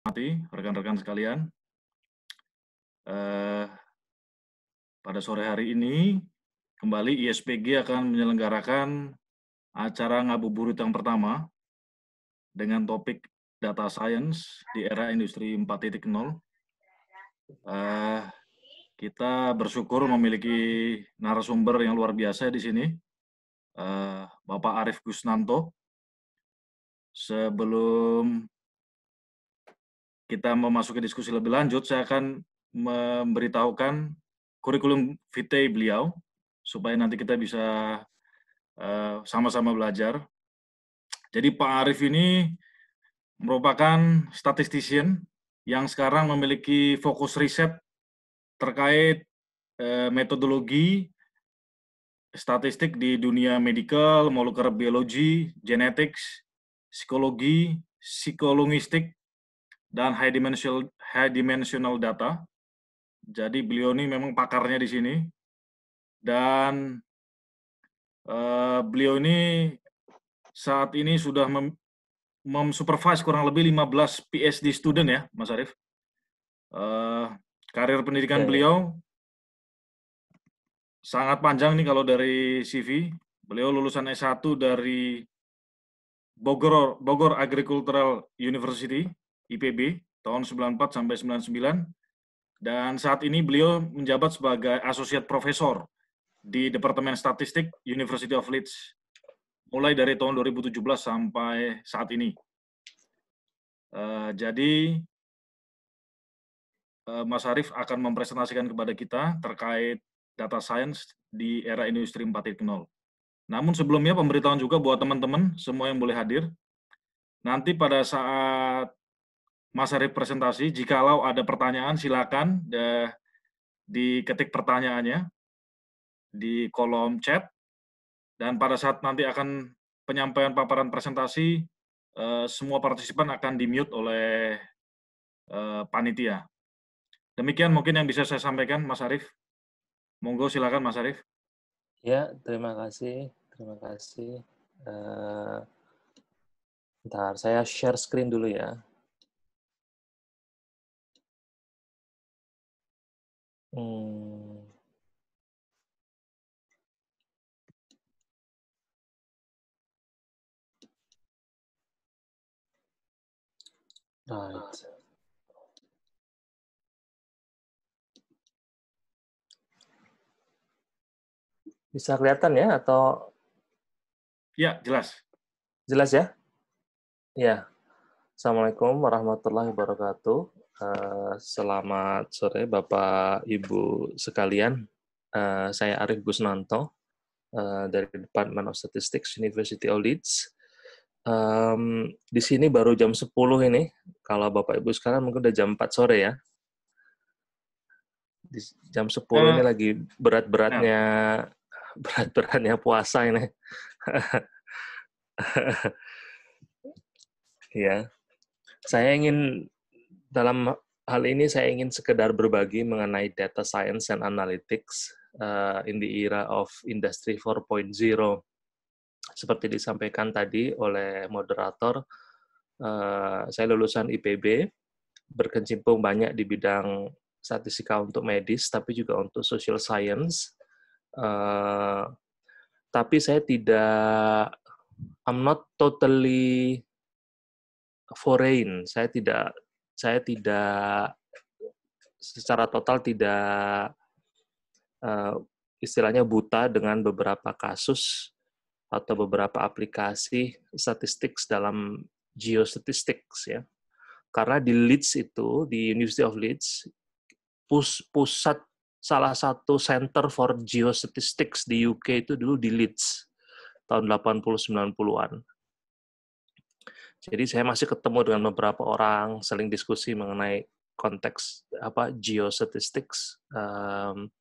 mati rekan-rekan sekalian, eh, pada sore hari ini kembali ISPG akan menyelenggarakan acara ngabuburit yang pertama dengan topik data science di era industri 4.0. Eh, kita bersyukur memiliki narasumber yang luar biasa di sini, eh, Bapak Arief Gusnanto. Sebelum kita memasuki diskusi lebih lanjut, saya akan memberitahukan kurikulum vitae beliau supaya nanti kita bisa eh, sama-sama uh, belajar. Jadi Pak Arif ini merupakan statistician yang sekarang memiliki fokus riset terkait uh, metodologi statistik di dunia medical, molekuler biologi, genetics, psikologi, psikologistik, dan high dimensional high dimensional data. Jadi beliau ini memang pakarnya di sini dan uh, beliau ini saat ini sudah mem supervise kurang lebih 15 PhD student ya, Mas Arief. Uh, karir pendidikan ya, beliau sangat panjang nih kalau dari CV. Beliau lulusan S1 dari Bogor Bogor Agricultural University IPB tahun 94 sampai 99 dan saat ini beliau menjabat sebagai asosiat profesor di Departemen Statistik University of Leeds mulai dari tahun 2017 sampai saat ini. Uh, jadi uh, Mas Arief akan mempresentasikan kepada kita terkait data science di era industri 4.0. Namun sebelumnya pemberitahuan juga buat teman-teman semua yang boleh hadir. Nanti pada saat masa representasi. Jikalau ada pertanyaan, silakan di eh, diketik pertanyaannya di kolom chat. Dan pada saat nanti akan penyampaian paparan presentasi, eh, semua partisipan akan di-mute oleh eh, panitia. Demikian mungkin yang bisa saya sampaikan, Mas Arief. Monggo silakan, Mas Arief. Ya, terima kasih. Terima kasih. Uh, ntar saya share screen dulu ya. Hmm. Right. Bisa kelihatan ya atau? Ya, jelas. Jelas ya? Ya. Assalamualaikum warahmatullahi wabarakatuh. Eh, selamat sore Bapak Ibu sekalian. Uh, saya Arif Gusnanto uh, dari Department of Statistics University of Leeds. Um, di sini baru jam 10 ini. Kalau Bapak Ibu sekarang mungkin udah jam 4 sore ya. Di jam 10 hmm. ini lagi berat-beratnya berat-beratnya puasa ini. ya. Saya ingin dalam hal ini saya ingin sekedar berbagi mengenai data science and analytics uh, in the era of industry 4.0. Seperti disampaikan tadi oleh moderator, uh, saya lulusan IPB, berkecimpung banyak di bidang statistika untuk medis, tapi juga untuk social science. Uh, tapi saya tidak, I'm not totally foreign. Saya tidak saya tidak secara total tidak eh, istilahnya buta dengan beberapa kasus atau beberapa aplikasi statistik dalam geostatistics ya. Karena di Leeds itu di University of Leeds pus pusat salah satu center for geostatistics di UK itu dulu di Leeds tahun 80 90-an. Jadi saya masih ketemu dengan beberapa orang, sering diskusi mengenai konteks apa geostatistics. Um,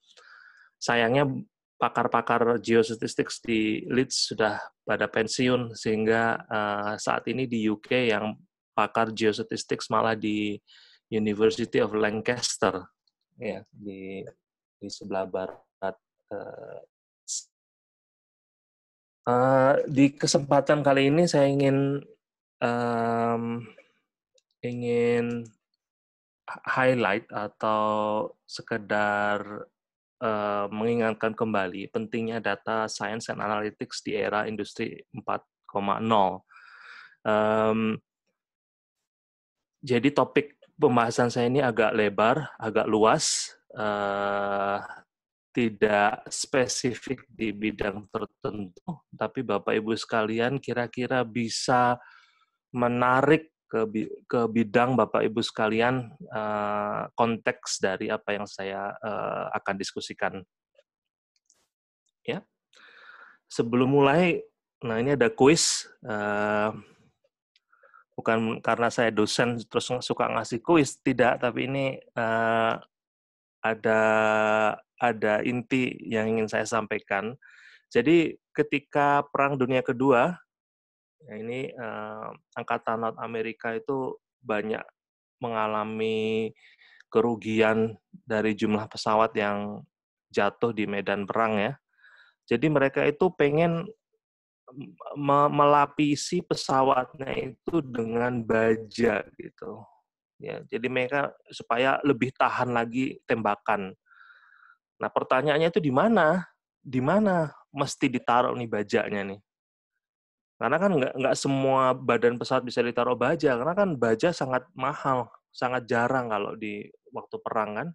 sayangnya pakar-pakar geostatistics di Leeds sudah pada pensiun sehingga uh, saat ini di UK yang pakar geostatistics malah di University of Lancaster ya di di sebelah barat uh, di kesempatan kali ini saya ingin um, ingin highlight atau sekedar uh, mengingatkan kembali pentingnya data science and analytics di era industri 4.0. Um, jadi topik pembahasan saya ini agak lebar, agak luas, uh, tidak spesifik di bidang tertentu, tapi Bapak Ibu sekalian kira-kira bisa menarik ke ke bidang Bapak Ibu sekalian uh, konteks dari apa yang saya uh, akan diskusikan. Ya. Sebelum mulai, nah ini ada kuis uh, bukan karena saya dosen terus suka ngasih kuis tidak, tapi ini uh, ada ada inti yang ingin saya sampaikan. Jadi ketika Perang Dunia Kedua Ya, ini uh, angkatan laut Amerika itu banyak mengalami kerugian dari jumlah pesawat yang jatuh di medan perang ya. Jadi mereka itu pengen melapisi pesawatnya itu dengan baja gitu. Ya, jadi mereka supaya lebih tahan lagi tembakan. Nah, pertanyaannya itu di mana? Di mana mesti ditaruh nih bajanya nih? Karena kan nggak nggak semua badan pesawat bisa ditaruh baja, karena kan baja sangat mahal, sangat jarang kalau di waktu perang kan.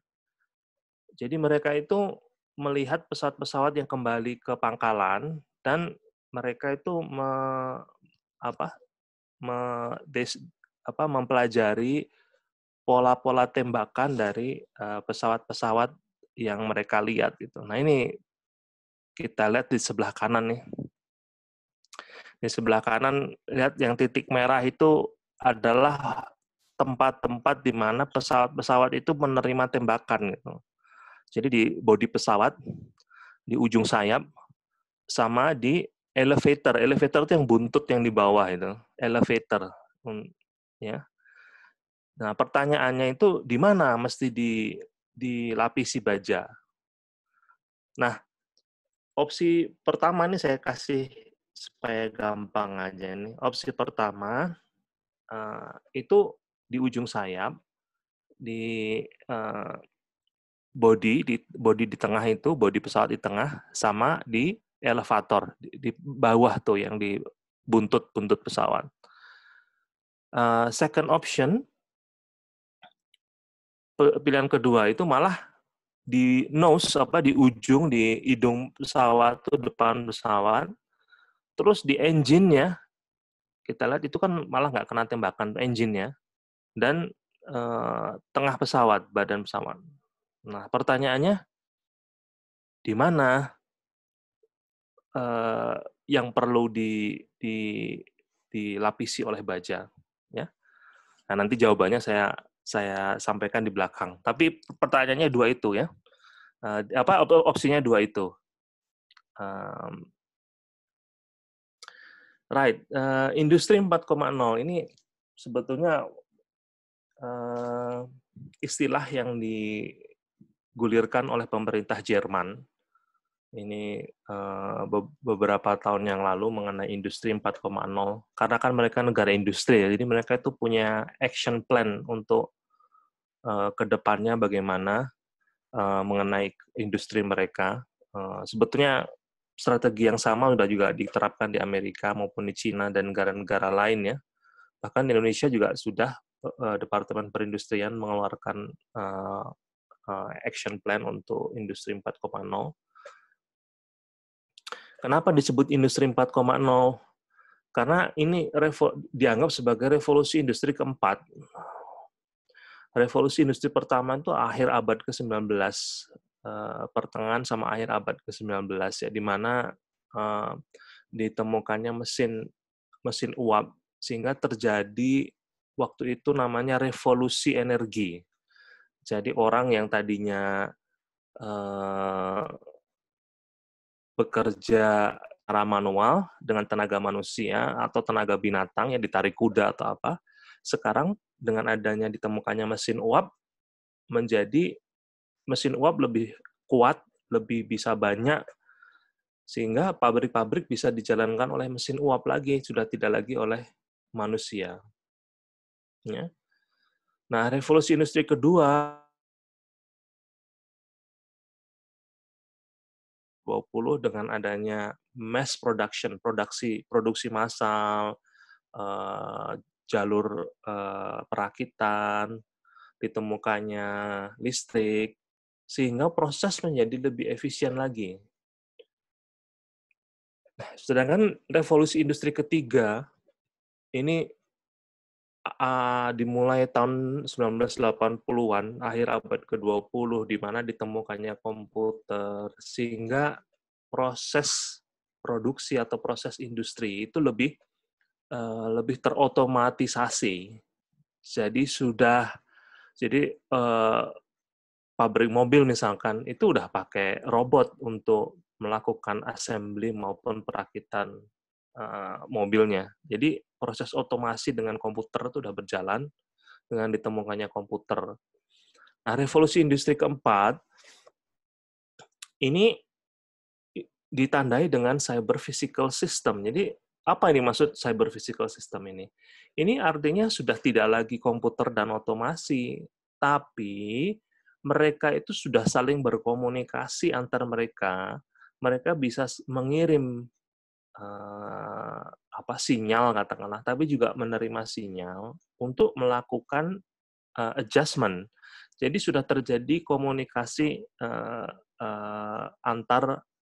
Jadi mereka itu melihat pesawat-pesawat yang kembali ke pangkalan dan mereka itu me, apa me, des, apa mempelajari pola-pola tembakan dari eh, pesawat-pesawat uh, yang mereka lihat gitu. Nah ini kita lihat di sebelah kanan nih di sebelah kanan lihat yang titik merah itu adalah tempat-tempat di mana pesawat-pesawat itu menerima tembakan gitu. Jadi di bodi pesawat, di ujung sayap, sama di elevator. Elevator itu yang buntut yang di bawah itu, elevator. Hmm, ya. Nah, pertanyaannya itu di mana mesti di dilapisi baja. Nah, opsi pertama ini saya kasih supaya gampang aja nih. Opsi pertama uh, itu di ujung sayap di uh, body di body di tengah itu body pesawat di tengah sama di elevator di, di bawah tuh yang di buntut buntut pesawat. Uh, second option pilihan kedua itu malah di nose apa di ujung di hidung pesawat tuh depan pesawat Terus di engine-nya, kita lihat itu kan malah nggak kena tembakan engine-nya. Dan e, tengah pesawat, badan pesawat. Nah, pertanyaannya, di mana e, yang perlu di, di, dilapisi oleh baja? Ya? Nah, nanti jawabannya saya saya sampaikan di belakang. Tapi pertanyaannya dua itu ya. Eh, apa opsi opsinya dua itu. Right, uh, industri 4.0 ini sebetulnya uh, istilah yang digulirkan oleh pemerintah Jerman ini uh, beberapa tahun yang lalu mengenai industri 4.0 karena kan mereka negara industri ya, jadi mereka itu punya action plan untuk uh, kedepannya bagaimana uh, mengenai industri mereka uh, sebetulnya strategi yang sama sudah juga diterapkan di Amerika maupun di Cina dan negara-negara lain ya. Bahkan Indonesia juga sudah eh, Departemen Perindustrian mengeluarkan eh, eh, action plan untuk industri 4.0. Kenapa disebut industri 4.0? Karena ini dianggap sebagai revolusi industri keempat. Revolusi industri pertama itu akhir abad ke-19 Eh, pertengahan sama akhir abad ke-19 ya di mana uh, ditemukannya mesin mesin uap sehingga terjadi waktu itu namanya revolusi energi. Jadi orang yang tadinya uh, bekerja secara manual dengan tenaga manusia atau tenaga binatang yang ditarik kuda atau apa, sekarang dengan adanya ditemukannya mesin uap menjadi mesin uap lebih kuat, lebih bisa banyak, sehingga pabrik-pabrik bisa dijalankan oleh mesin uap lagi, sudah tidak lagi oleh manusia. Ya. Nah, revolusi industri kedua dengan adanya mass production, produksi produksi massal, eh, jalur eh, perakitan, ditemukannya listrik, sehingga proses menjadi lebih efisien lagi. Nah, sedangkan revolusi industri ketiga ini uh, dimulai tahun 1980-an, akhir abad ke-20, di mana ditemukannya komputer, sehingga proses produksi atau proses industri itu lebih uh, lebih terotomatisasi. Jadi sudah jadi uh, pabrik mobil misalkan itu udah pakai robot untuk melakukan assembly maupun perakitan uh, mobilnya. Jadi proses otomasi dengan komputer itu udah berjalan dengan ditemukannya komputer. Nah, revolusi industri keempat ini ditandai dengan cyber physical system. Jadi apa ini maksud cyber physical system ini? Ini artinya sudah tidak lagi komputer dan otomasi, tapi mereka itu sudah saling berkomunikasi antar mereka, mereka bisa mengirim uh, apa sinyal katakanlah, tapi juga menerima sinyal untuk melakukan uh, adjustment. Jadi sudah terjadi komunikasi uh, uh, antar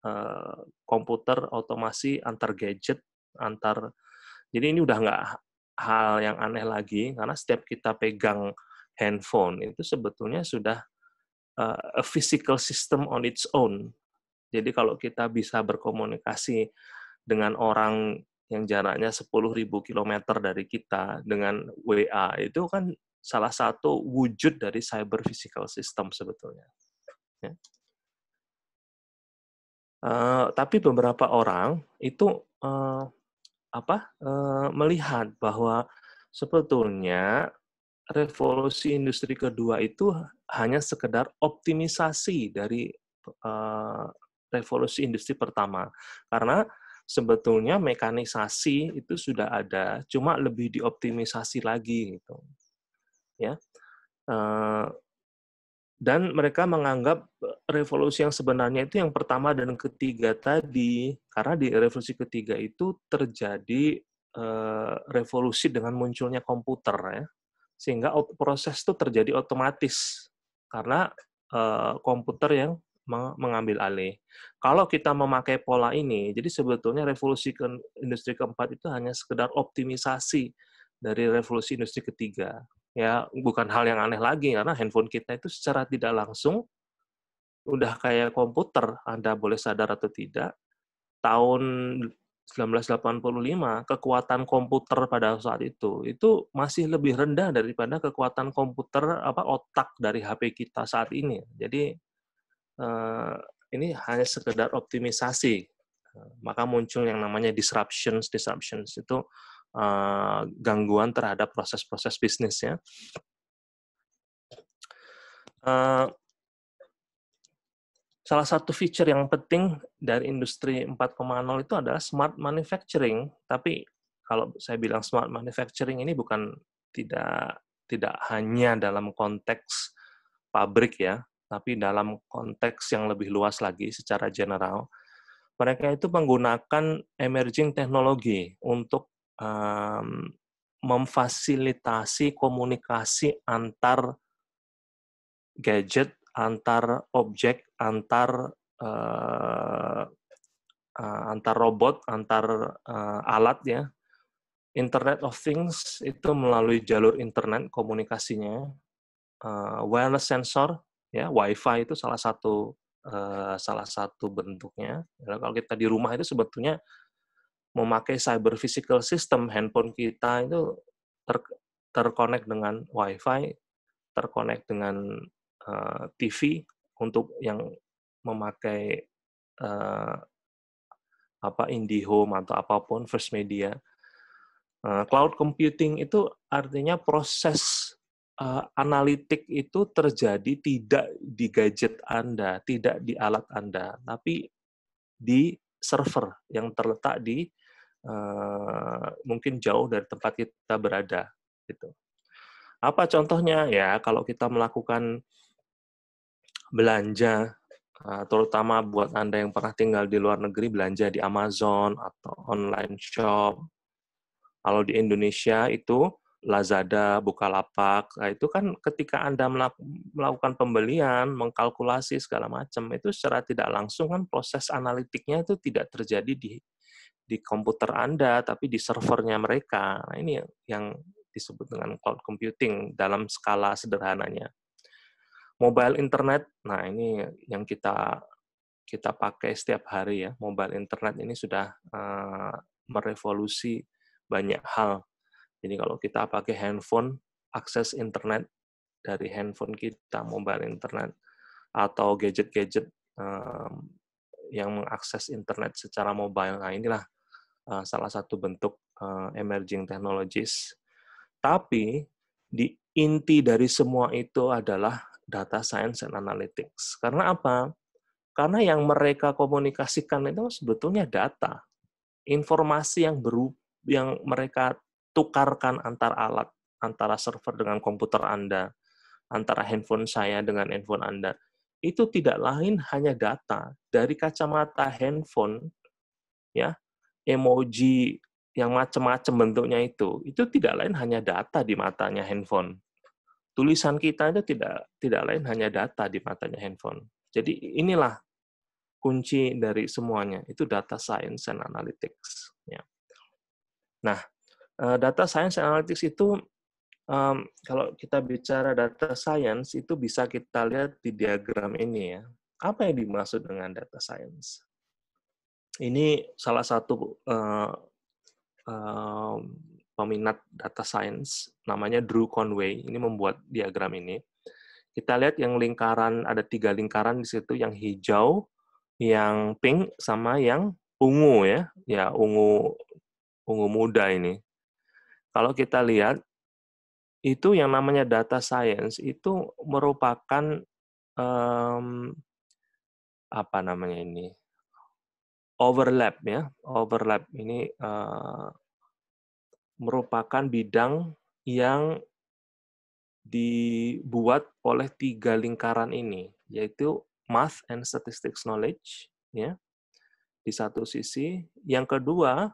uh, komputer, otomasi, antar gadget, antar. Jadi ini udah nggak hal yang aneh lagi karena setiap kita pegang handphone itu sebetulnya sudah uh, a physical system on its own. Jadi kalau kita bisa berkomunikasi dengan orang yang jaraknya 10.000 km dari kita dengan WA itu kan salah satu wujud dari cyber physical system sebetulnya. Ya. Uh, tapi beberapa orang itu uh, apa uh, melihat bahwa sebetulnya revolusi industri kedua itu hanya sekedar optimisasi dari uh, revolusi industri pertama. Karena sebetulnya mekanisasi itu sudah ada, cuma lebih dioptimisasi lagi gitu. Ya. Uh, dan mereka menganggap revolusi yang sebenarnya itu yang pertama dan ketiga tadi karena di revolusi ketiga itu terjadi uh, revolusi dengan munculnya komputer ya sehingga proses itu terjadi otomatis karena e, komputer yang mengambil alih. Kalau kita memakai pola ini, jadi sebetulnya revolusi ke industri keempat itu hanya sekedar optimisasi dari revolusi industri ketiga. Ya, bukan hal yang aneh lagi karena handphone kita itu secara tidak langsung udah kayak komputer, Anda boleh sadar atau tidak. Tahun 1985, kekuatan komputer pada saat itu itu masih lebih rendah daripada kekuatan komputer apa otak dari HP kita saat ini. Jadi eh, ini hanya sekedar optimisasi. Maka muncul yang namanya disruptions, disruptions itu eh, gangguan terhadap proses-proses bisnisnya. Eh, salah satu feature yang penting dari industri 4.0 itu adalah smart manufacturing. Tapi kalau saya bilang smart manufacturing ini bukan tidak tidak hanya dalam konteks pabrik ya, tapi dalam konteks yang lebih luas lagi secara general. Mereka itu menggunakan emerging teknologi untuk um, memfasilitasi komunikasi antar gadget, antar objek antar uh, antar robot, antar uh, alat ya. Internet of Things itu melalui jalur internet komunikasinya. Uh, wireless sensor ya, WiFi itu salah satu uh, salah satu bentuknya. Ya, kalau kita di rumah itu sebetulnya memakai cyber physical system handphone kita itu ter terkonek dengan WiFi, terkonek dengan uh, TV, untuk yang memakai uh, apa IndiHome atau apapun First Media. Uh, cloud computing itu artinya proses uh, analitik itu terjadi tidak di gadget Anda, tidak di alat Anda, tapi di server yang terletak di uh, mungkin jauh dari tempat kita berada gitu. Apa contohnya ya kalau kita melakukan belanja eh, terutama buat Anda yang pernah tinggal di luar negeri, belanja di Amazon atau online shop. Kalau di Indonesia itu Lazada, Bukalapak, nah itu kan ketika Anda melakukan pembelian, mengkalkulasi segala macam, itu secara tidak langsung kan proses analitiknya itu tidak terjadi di di komputer Anda, tapi di servernya mereka. Nah, ini yang disebut dengan cloud computing dalam skala sederhananya mobile internet. Nah, ini yang kita kita pakai setiap hari ya. Mobile internet ini sudah uh, merevolusi banyak hal. Jadi kalau kita pakai handphone, akses internet dari handphone kita, mobile internet atau gadget-gadget um, yang mengakses internet secara mobile. Nah, inilah uh, salah satu bentuk uh, emerging technologies. Tapi di inti dari semua itu adalah data science and analytics. Karena apa? Karena yang mereka komunikasikan itu sebetulnya data, informasi yang berub, yang mereka tukarkan antar alat, antara server dengan komputer Anda, antara handphone saya dengan handphone Anda. Itu tidak lain hanya data dari kacamata handphone ya, emoji yang macam-macam bentuknya itu, itu tidak lain hanya data di matanya handphone tulisan kita itu tidak tidak lain hanya data di matanya handphone. Jadi inilah kunci dari semuanya itu data science and analytics. Ya. Nah, eh, data science and analytics itu um, kalau kita bicara data science itu bisa kita lihat di diagram ini ya. Apa yang dimaksud dengan data science? Ini salah satu uh, um, peminat data science, namanya Drew Conway, ini membuat diagram ini. Kita lihat yang lingkaran, ada tiga lingkaran di situ, yang hijau, yang pink, sama yang ungu ya, ya ungu ungu muda ini. Kalau kita lihat, itu yang namanya data science itu merupakan um, apa namanya ini overlap ya overlap ini uh, merupakan bidang yang dibuat oleh tiga lingkaran ini, yaitu math and statistics knowledge, ya, di satu sisi. Yang kedua,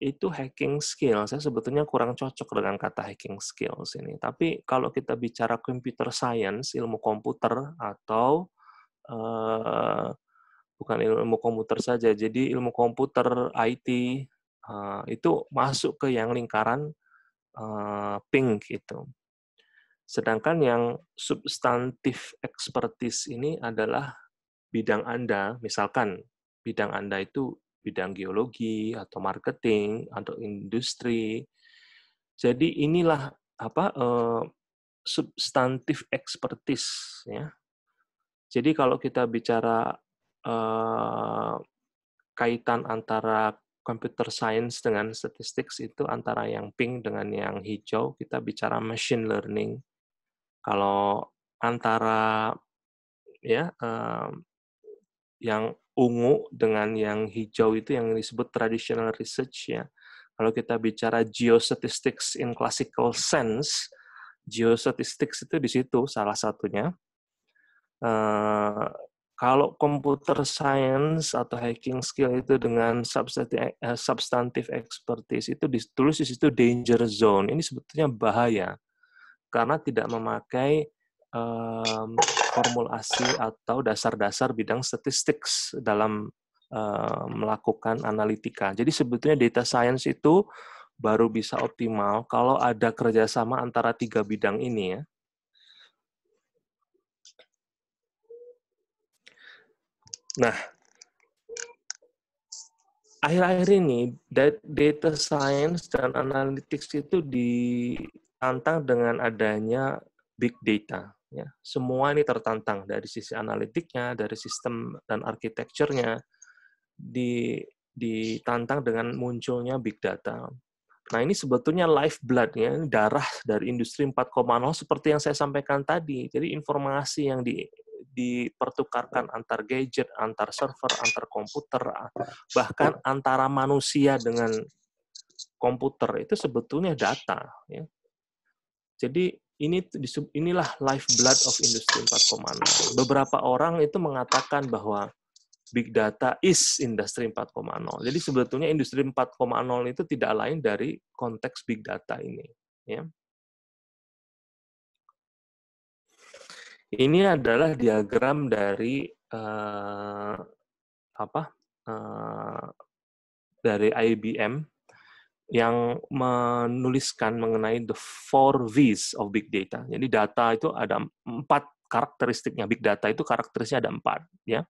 itu hacking skills Saya sebetulnya kurang cocok dengan kata hacking skills ini. Tapi kalau kita bicara computer science, ilmu komputer atau uh, bukan ilmu komputer saja, jadi ilmu komputer IT Eh, itu masuk ke yang lingkaran eh, pink gitu. Sedangkan yang substantif expertise ini adalah bidang Anda, misalkan bidang Anda itu bidang geologi atau marketing atau industri. Jadi inilah apa eh, substantif expertise ya. Jadi kalau kita bicara eh, kaitan antara computer science dengan statistics itu antara yang pink dengan yang hijau kita bicara machine learning. Kalau antara ya eh, yang ungu dengan yang hijau itu yang disebut traditional research ya. Kalau kita bicara geostatistics in classical sense, geostatistics itu di situ salah satunya. Eh, kalau computer science atau hacking skill itu dengan substantif, eh, substantif expertise itu ditulis di situ danger zone. Ini sebetulnya bahaya karena tidak memakai um, formulasi atau dasar-dasar bidang statistik dalam um, melakukan analitika. Jadi sebetulnya data science itu baru bisa optimal kalau ada kerjasama antara tiga bidang ini ya Nah, akhir-akhir ini data science dan analytics itu ditantang dengan adanya big data. Ya, semua ini tertantang dari sisi analitiknya, dari sistem dan arsitekturnya di ditantang dengan munculnya big data. Nah, ini sebetulnya lifeblood ya, darah dari industri 4.0 seperti yang saya sampaikan tadi. Jadi informasi yang di dipertukarkan iya. antar gadget, antar server, antar komputer, iya. bahkan antara manusia dengan komputer itu sebetulnya data. Ya. Jadi ini inilah lifeblood of industri 4.0. Beberapa orang itu mengatakan bahwa big data is industri 4.0. Jadi sebetulnya industri 4.0 itu tidak lain dari konteks big data ini. Ya. Ini adalah diagram dari uh, apa? Uh, dari IBM yang menuliskan mengenai the four V's of big data. Jadi data itu ada empat karakteristiknya. Big data itu karakterisnya ada empat, ya.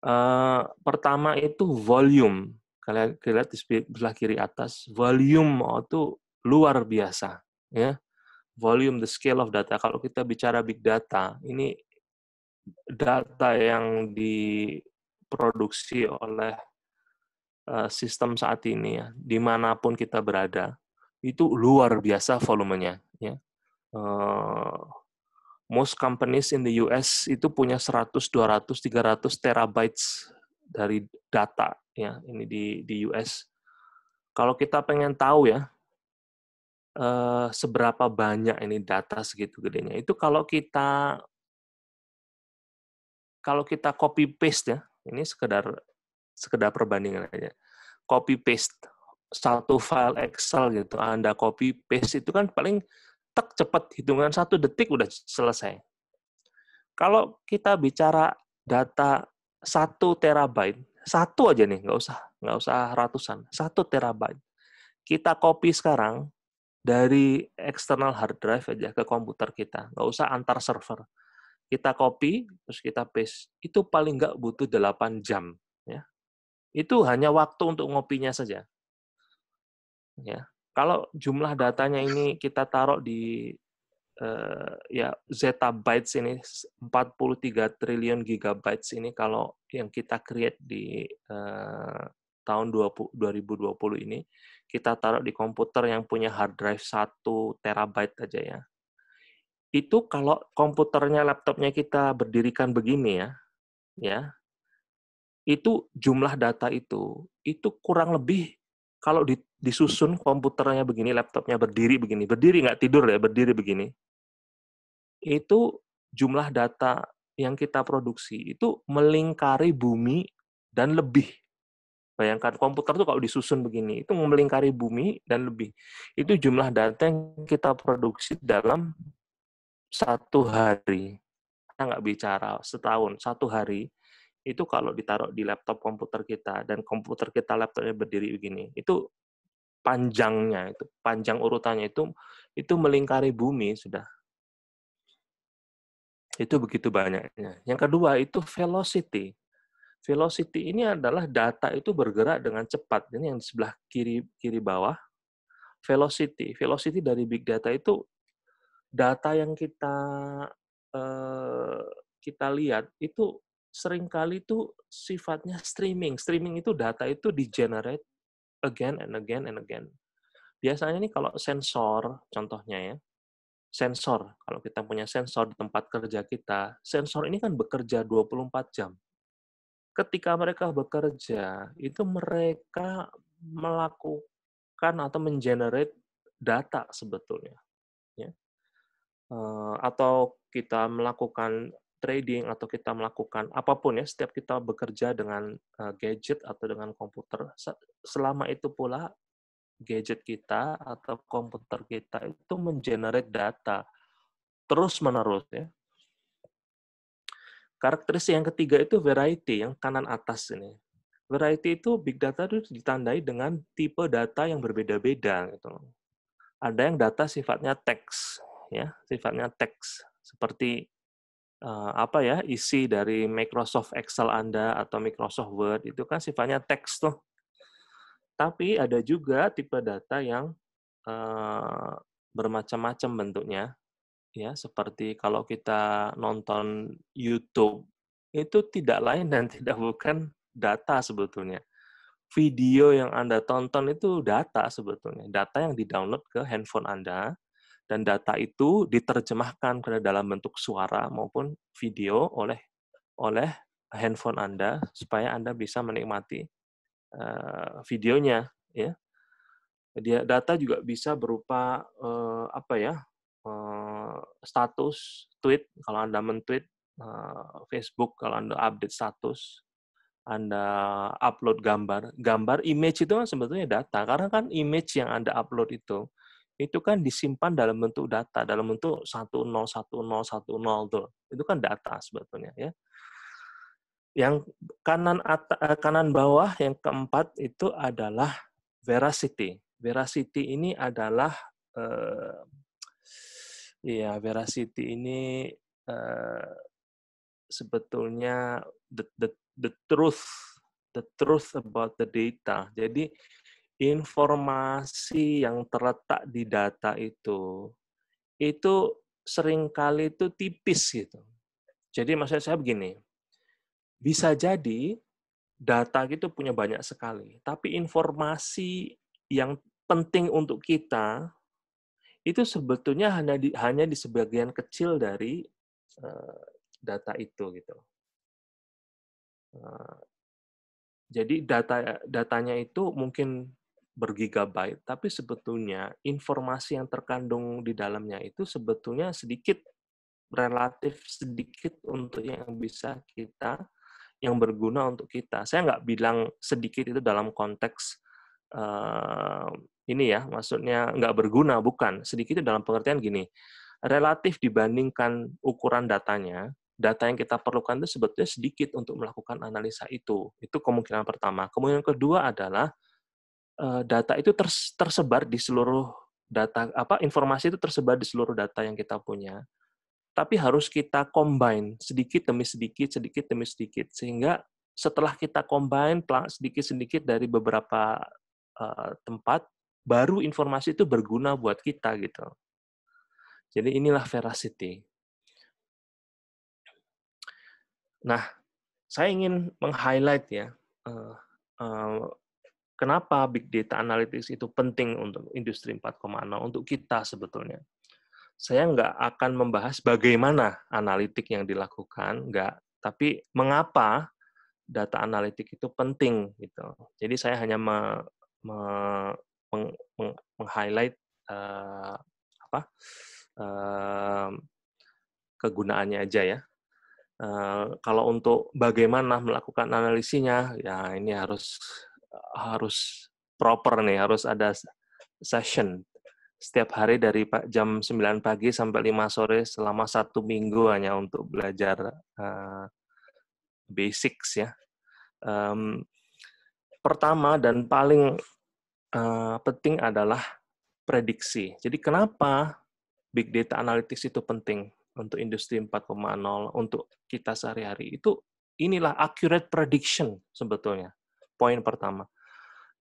Uh, pertama itu volume. Kalian lihat di sebelah kiri atas, volume itu luar biasa, ya volume, the scale of data. Kalau kita bicara big data, ini data yang diproduksi oleh eh, sistem saat ini ya, dimanapun kita berada, itu luar biasa volumenya. Ya. Eh, most companies in the US itu punya 100, 200, 300 terabytes dari data ya ini di di US. Kalau kita pengen tahu ya eh, seberapa banyak ini data segitu gedenya. Itu kalau kita kalau kita copy paste ya, ini sekedar sekedar perbandingan aja. Copy paste satu file Excel gitu, Anda copy paste itu kan paling tek cepat hitungan satu detik udah selesai. Kalau kita bicara data satu terabyte, satu aja nih, nggak usah nggak usah ratusan, satu terabyte. Kita copy sekarang dari external hard drive aja ke komputer kita. Nggak usah antar server. Kita copy, terus kita paste. Itu paling nggak butuh 8 jam. Ya. Itu hanya waktu untuk ngopinya saja. Ya. Kalau jumlah datanya ini kita taruh di eh, ya bytes ini 43 triliun gigabytes ini kalau yang kita create di eh, tahun 20, 2020 ini kita taruh di komputer yang punya hard drive 1 terabyte aja ya. Itu kalau komputernya laptopnya kita berdirikan begini ya, ya. Itu jumlah data itu itu kurang lebih kalau disusun komputernya begini, laptopnya berdiri begini, berdiri nggak tidur ya, berdiri begini. Itu jumlah data yang kita produksi itu melingkari bumi dan lebih Bayangkan komputer itu kalau disusun begini, itu melingkari bumi dan lebih. Itu jumlah data yang kita produksi dalam satu hari. Kita nggak bicara setahun, satu hari itu kalau ditaruh di laptop komputer kita dan komputer kita laptopnya berdiri begini, itu panjangnya itu panjang urutannya itu itu melingkari bumi sudah itu begitu banyaknya yang kedua itu velocity Velocity ini adalah data itu bergerak dengan cepat. Ini yang di sebelah kiri kiri bawah. Velocity, velocity dari big data itu data yang kita eh, kita lihat itu seringkali itu sifatnya streaming. Streaming itu data itu di generate again and again and again. Biasanya ini kalau sensor contohnya ya, sensor. Kalau kita punya sensor di tempat kerja kita, sensor ini kan bekerja 24 jam ketika mereka bekerja, itu mereka melakukan atau mengenerate data sebetulnya. Ya. Uh, atau kita melakukan trading atau kita melakukan apapun ya setiap kita bekerja dengan uh, gadget atau dengan komputer selama itu pula gadget kita atau komputer kita itu mengenerate data terus menerus ya Karakteristik yang ketiga itu variety, yang kanan atas ini. Variety itu big data itu ditandai dengan tipe data yang berbeda-beda gitu. Ada yang data sifatnya teks ya, sifatnya teks seperti uh, apa ya isi dari Microsoft Excel Anda atau Microsoft Word itu kan sifatnya teks tuh. Tapi ada juga tipe data yang uh, bermacam-macam bentuknya ya seperti kalau kita nonton YouTube itu tidak lain dan tidak bukan data sebetulnya. Video yang Anda tonton itu data sebetulnya, data yang di-download ke handphone Anda dan data itu diterjemahkan ke dalam bentuk suara maupun video oleh oleh handphone Anda supaya Anda bisa menikmati uh, videonya ya. dia data juga bisa berupa uh, apa ya? Eh, status tweet kalau anda mentweet eh, Facebook kalau anda update status anda upload gambar gambar image itu kan sebetulnya data karena kan image yang anda upload itu itu kan disimpan dalam bentuk data dalam bentuk 101010 tuh itu kan data sebetulnya ya yang kanan atas, eh, kanan bawah yang keempat itu adalah veracity veracity ini adalah Iya, veracity ini uh, sebetulnya the, the the truth the truth about the data. Jadi informasi yang terletak di data itu itu seringkali itu tipis gitu. Jadi maksud saya begini, bisa jadi data itu punya banyak sekali, tapi informasi yang penting untuk kita itu sebetulnya hanya di, hanya di sebagian kecil dari uh, data itu gitu. Uh, jadi data datanya itu mungkin bergigabyte, tapi sebetulnya informasi yang terkandung di dalamnya itu sebetulnya sedikit, relatif sedikit untuk yang bisa kita, yang berguna untuk kita. Saya nggak bilang sedikit itu dalam konteks uh, ini ya, maksudnya nggak berguna, bukan. Sedikit dalam pengertian gini, relatif dibandingkan ukuran datanya, data yang kita perlukan itu sebetulnya sedikit untuk melakukan analisa itu. Itu kemungkinan pertama. Kemungkinan kedua adalah eh, data itu tersebar di seluruh data apa informasi itu tersebar di seluruh data yang kita punya. Tapi harus kita combine sedikit demi sedikit, sedikit demi sedikit sehingga setelah kita combine sedikit-sedikit dari beberapa eh, tempat baru informasi itu berguna buat kita gitu. Jadi inilah veracity. Nah, saya ingin meng-highlight ya, eh, eh, kenapa big data analytics itu penting untuk industri 4.0, untuk kita sebetulnya. Saya nggak akan membahas bagaimana analitik yang dilakukan, nggak. Tapi mengapa data analitik itu penting gitu. Jadi saya hanya me, me, meng, meng, meng-highlight uh, apa uh, kegunaannya aja ya. Uh, kalau untuk bagaimana melakukan analisinya, ya ini harus harus proper nih, harus ada session setiap hari dari jam 9 pagi sampai 5 sore selama satu minggu hanya untuk belajar uh, basics ya. Um, pertama dan paling uh, penting adalah prediksi. Jadi kenapa big data analytics itu penting untuk industri 4.0, untuk kita sehari-hari? Itu inilah accurate prediction sebetulnya. Poin pertama.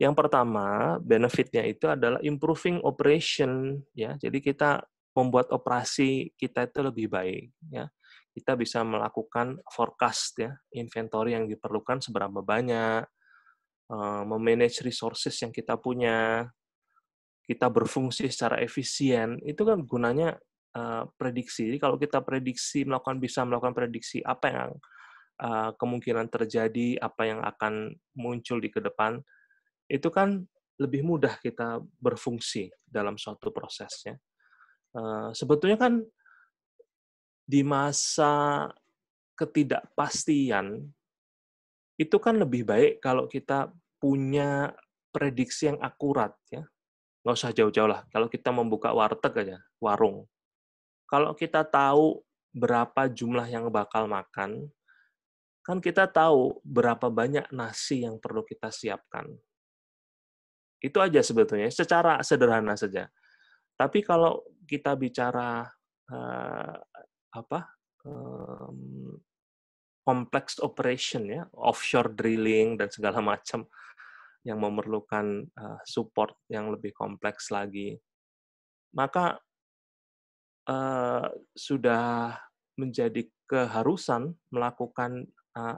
Yang pertama, benefitnya itu adalah improving operation ya. Jadi kita membuat operasi kita itu lebih baik ya. Kita bisa melakukan forecast ya, inventory yang diperlukan seberapa banyak, Eh, memanage resources yang kita punya, kita berfungsi secara efisien, itu kan gunanya uh, prediksi. Jadi kalau kita prediksi melakukan bisa melakukan prediksi apa yang uh, kemungkinan terjadi, apa yang akan muncul di ke depan, itu kan lebih mudah kita berfungsi dalam suatu prosesnya. Uh, sebetulnya kan di masa ketidakpastian itu kan lebih baik kalau kita punya prediksi yang akurat ya. Nggak usah jauh-jauh lah. Kalau kita membuka warteg aja, warung. Kalau kita tahu berapa jumlah yang bakal makan, kan kita tahu berapa banyak nasi yang perlu kita siapkan. Itu aja sebetulnya, secara sederhana saja. Tapi kalau kita bicara eh, apa kompleks complex operation ya, offshore drilling dan segala macam, yang memerlukan eh, support yang lebih kompleks lagi. Maka eh, sudah menjadi keharusan melakukan uh,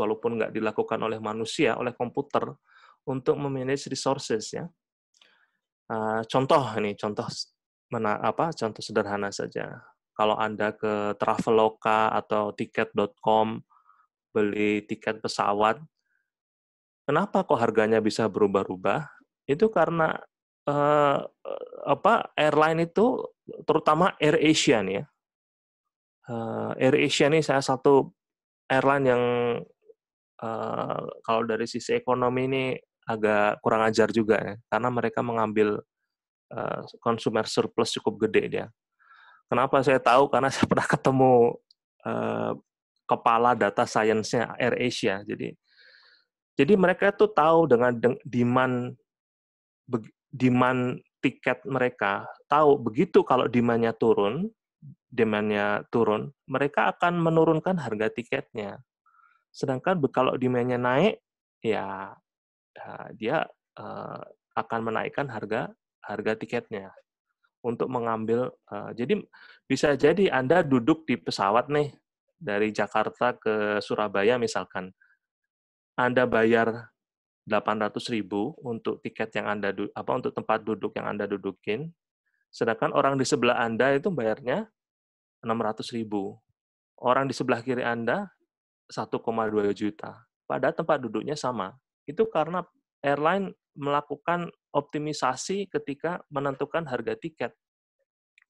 walaupun nggak dilakukan oleh manusia, oleh komputer untuk memanage resources ya. contoh ini contoh mana apa contoh sederhana saja. Kalau Anda ke Traveloka atau tiket.com beli tiket pesawat Kenapa kok harganya bisa berubah-ubah? Itu karena eh, apa airline itu terutama Air Asia nih ya. Eh, Air Asia nih saya satu airline yang eh, kalau dari sisi ekonomi ini agak kurang ajar juga ya, karena mereka mengambil eh, consumer surplus cukup gede dia. Kenapa saya tahu? Karena saya pernah ketemu eh, kepala data science-nya Air Asia. Jadi jadi mereka tuh tahu dengan demand demand tiket mereka, tahu begitu kalau demandnya turun, demandnya turun, mereka akan menurunkan harga tiketnya. Sedangkan kalau demandnya naik, ya, ya dia eh, akan menaikkan harga harga tiketnya untuk mengambil. Eh, jadi bisa jadi Anda duduk di pesawat nih dari Jakarta ke Surabaya misalkan. Anda bayar 800.000 untuk tiket yang Anda apa untuk tempat duduk yang Anda dudukin, sedangkan orang di sebelah Anda itu bayarnya 600.000. Orang di sebelah kiri Anda 1,2 juta. Pada tempat duduknya sama. Itu karena airline melakukan optimisasi ketika menentukan harga tiket.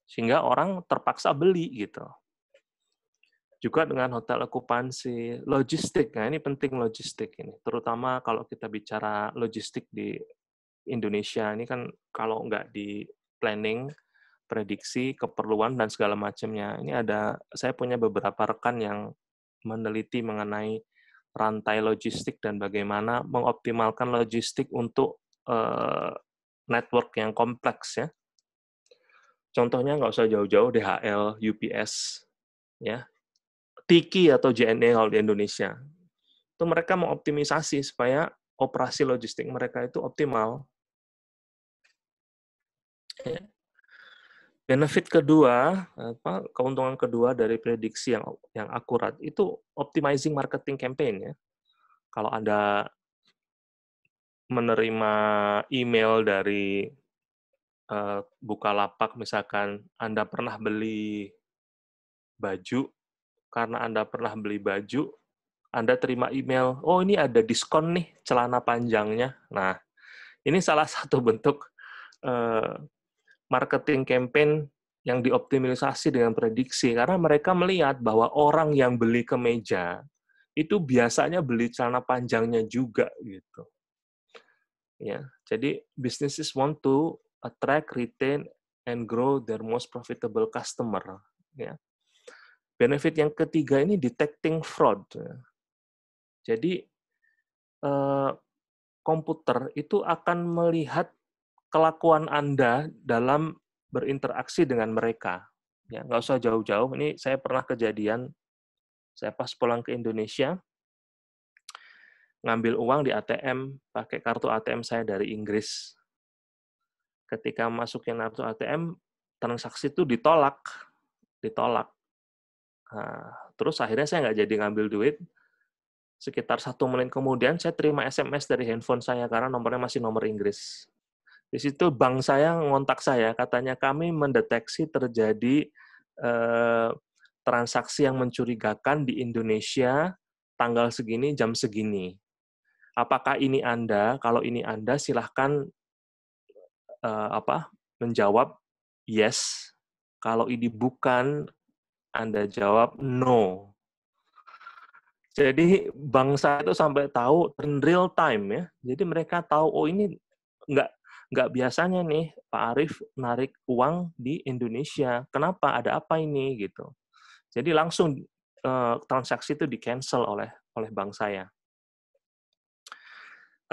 Sehingga orang terpaksa beli gitu juga dengan hotel okupansi, logistik. Nah, ini penting logistik ini, terutama kalau kita bicara logistik di Indonesia ini kan kalau nggak di planning, prediksi, keperluan dan segala macamnya. Ini ada saya punya beberapa rekan yang meneliti mengenai rantai logistik dan bagaimana mengoptimalkan logistik untuk uh, network yang kompleks ya. Contohnya nggak usah jauh-jauh DHL, UPS, ya Tiki atau JNE kalau di Indonesia. Itu mereka mengoptimisasi supaya operasi logistik mereka itu optimal. Ya. Benefit kedua, apa, keuntungan kedua dari prediksi yang yang akurat itu optimizing marketing campaign ya. Kalau Anda menerima email dari uh, Bukalapak misalkan Anda pernah beli baju karena Anda pernah beli baju, Anda terima email, oh ini ada diskon nih celana panjangnya. Nah, ini salah satu bentuk eh, marketing campaign yang dioptimalisasi dengan prediksi karena mereka melihat bahwa orang yang beli kemeja itu biasanya beli celana panjangnya juga gitu. Ya, jadi businesses want to attract, retain and grow their most profitable customer ya. Benefit yang ketiga ini detecting fraud. Jadi eh, komputer itu akan melihat kelakuan Anda dalam berinteraksi dengan mereka. Ya, nggak usah jauh-jauh. Ini saya pernah kejadian, saya pas pulang ke Indonesia, ngambil uang di ATM, pakai kartu ATM saya dari Inggris. Ketika masukin kartu ATM, transaksi itu ditolak, ditolak. Nah, terus akhirnya saya nggak jadi ngambil duit. Sekitar satu menit kemudian saya terima SMS dari handphone saya karena nomornya masih nomor Inggris. Di situ bank saya ngontak saya, katanya kami mendeteksi terjadi eh, transaksi yang mencurigakan di Indonesia tanggal segini, jam segini. Apakah ini Anda? Kalau ini Anda, silahkan eh, apa menjawab yes. Kalau ini bukan, anda jawab no. Jadi bangsa itu sampai tahu in real time ya. Jadi mereka tahu oh ini nggak nggak biasanya nih Pak Arif narik uang di Indonesia. Kenapa? Ada apa ini gitu. Jadi langsung uh, transaksi itu di cancel oleh oleh bank saya.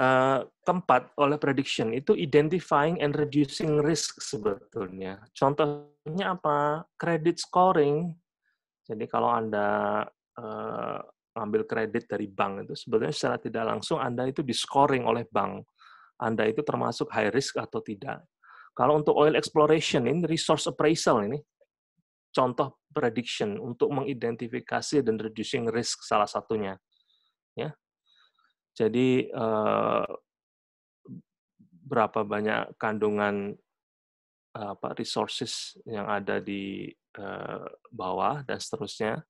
Uh, eh, keempat oleh prediction itu identifying and reducing risk sebetulnya. Contohnya apa? Credit scoring jadi kalau Anda uh, eh, ambil kredit dari bank itu sebenarnya secara tidak langsung Anda itu di scoring oleh bank. Anda itu termasuk high risk atau tidak. Kalau untuk oil exploration ini resource appraisal ini contoh prediction untuk mengidentifikasi dan reducing risk salah satunya. Ya. Jadi uh, berapa banyak kandungan apa resources yang ada di uh, bawah dan seterusnya.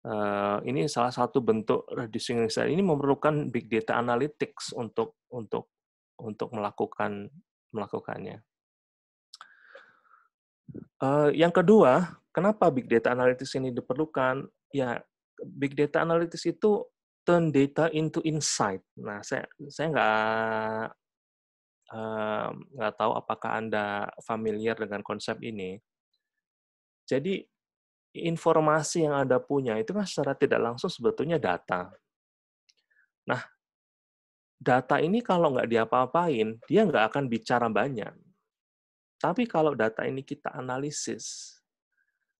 Uh, ini salah satu bentuk reducing risk. Ini memerlukan big data analytics untuk untuk untuk melakukan melakukannya. Uh, yang kedua, kenapa big data analytics ini diperlukan? Ya, big data analytics itu turn data into insight. Nah, saya saya nggak Mmm, nggak tahu apakah Anda familiar dengan konsep ini. Jadi informasi yang Anda punya itu kan secara tidak langsung sebetulnya data. Nah, data ini kalau nggak diapa-apain, dia nggak akan bicara banyak. Tapi kalau data ini kita analisis,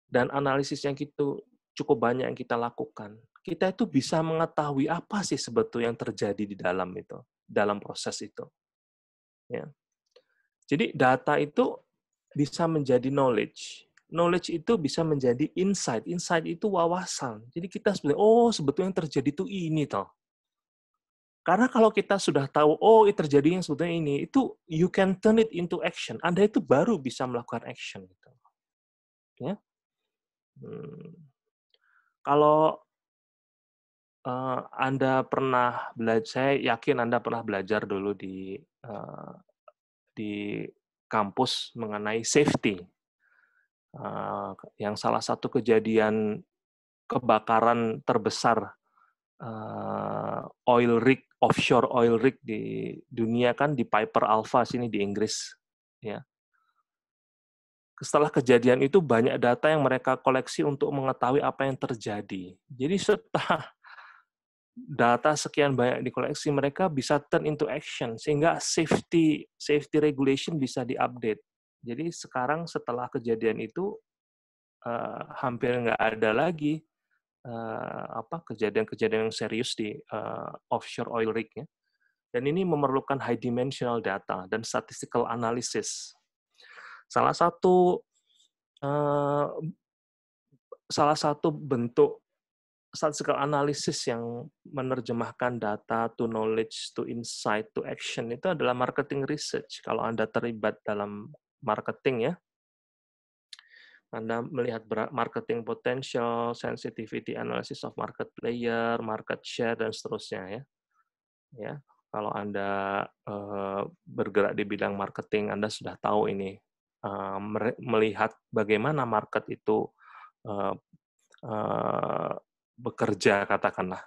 dan analisis yang kita cukup banyak yang kita lakukan, kita itu bisa mengetahui apa sih sebetulnya yang terjadi di dalam itu, dalam proses itu. Ya. Jadi data itu bisa menjadi knowledge. Knowledge itu bisa menjadi insight. Insight itu wawasan. Jadi kita sebenarnya, oh sebetulnya yang terjadi itu ini toh. Karena kalau kita sudah tahu, oh itu terjadi yang sebetulnya ini, itu you can turn it into action. Anda itu baru bisa melakukan action. Gitu. Ya? Hmm. Kalau uh, Anda pernah belajar, saya yakin Anda pernah belajar dulu di uh, di kampus mengenai safety. Uh, yang salah satu kejadian kebakaran terbesar uh, oil rig offshore oil rig di dunia kan di Piper Alpha sini di Inggris ya. Setelah kejadian itu banyak data yang mereka koleksi untuk mengetahui apa yang terjadi. Jadi setelah data sekian banyak dikoleksi, mereka bisa turn into action sehingga safety safety regulation bisa diupdate. Jadi sekarang setelah kejadian itu uh, hampir nggak ada lagi uh, apa kejadian-kejadian yang serius di uh, offshore oil rig ya. Dan ini memerlukan high dimensional data dan statistical analysis. Salah satu uh, salah satu bentuk statistical analysis yang menerjemahkan data to knowledge, to insight, to action itu adalah marketing research. Kalau Anda terlibat dalam marketing ya, Anda melihat marketing potential, sensitivity analysis of market player, market share, dan seterusnya ya. Ya, kalau Anda eh, bergerak di bidang marketing, Anda sudah tahu ini eh, melihat bagaimana market itu eh, bekerja katakanlah.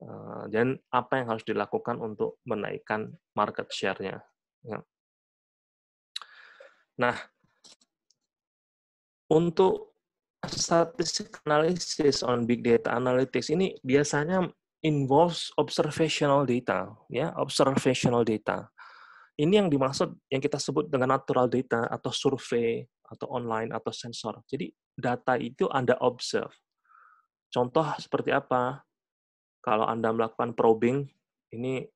Eh, dan apa yang harus dilakukan untuk menaikkan market share-nya. Ya. Nah, untuk statistik analysis on big data analytics ini biasanya involves observational data, ya observational data. Ini yang dimaksud yang kita sebut dengan natural data atau survei atau online atau sensor. Jadi data itu Anda observe. Contoh seperti apa? Kalau Anda melakukan probing, ini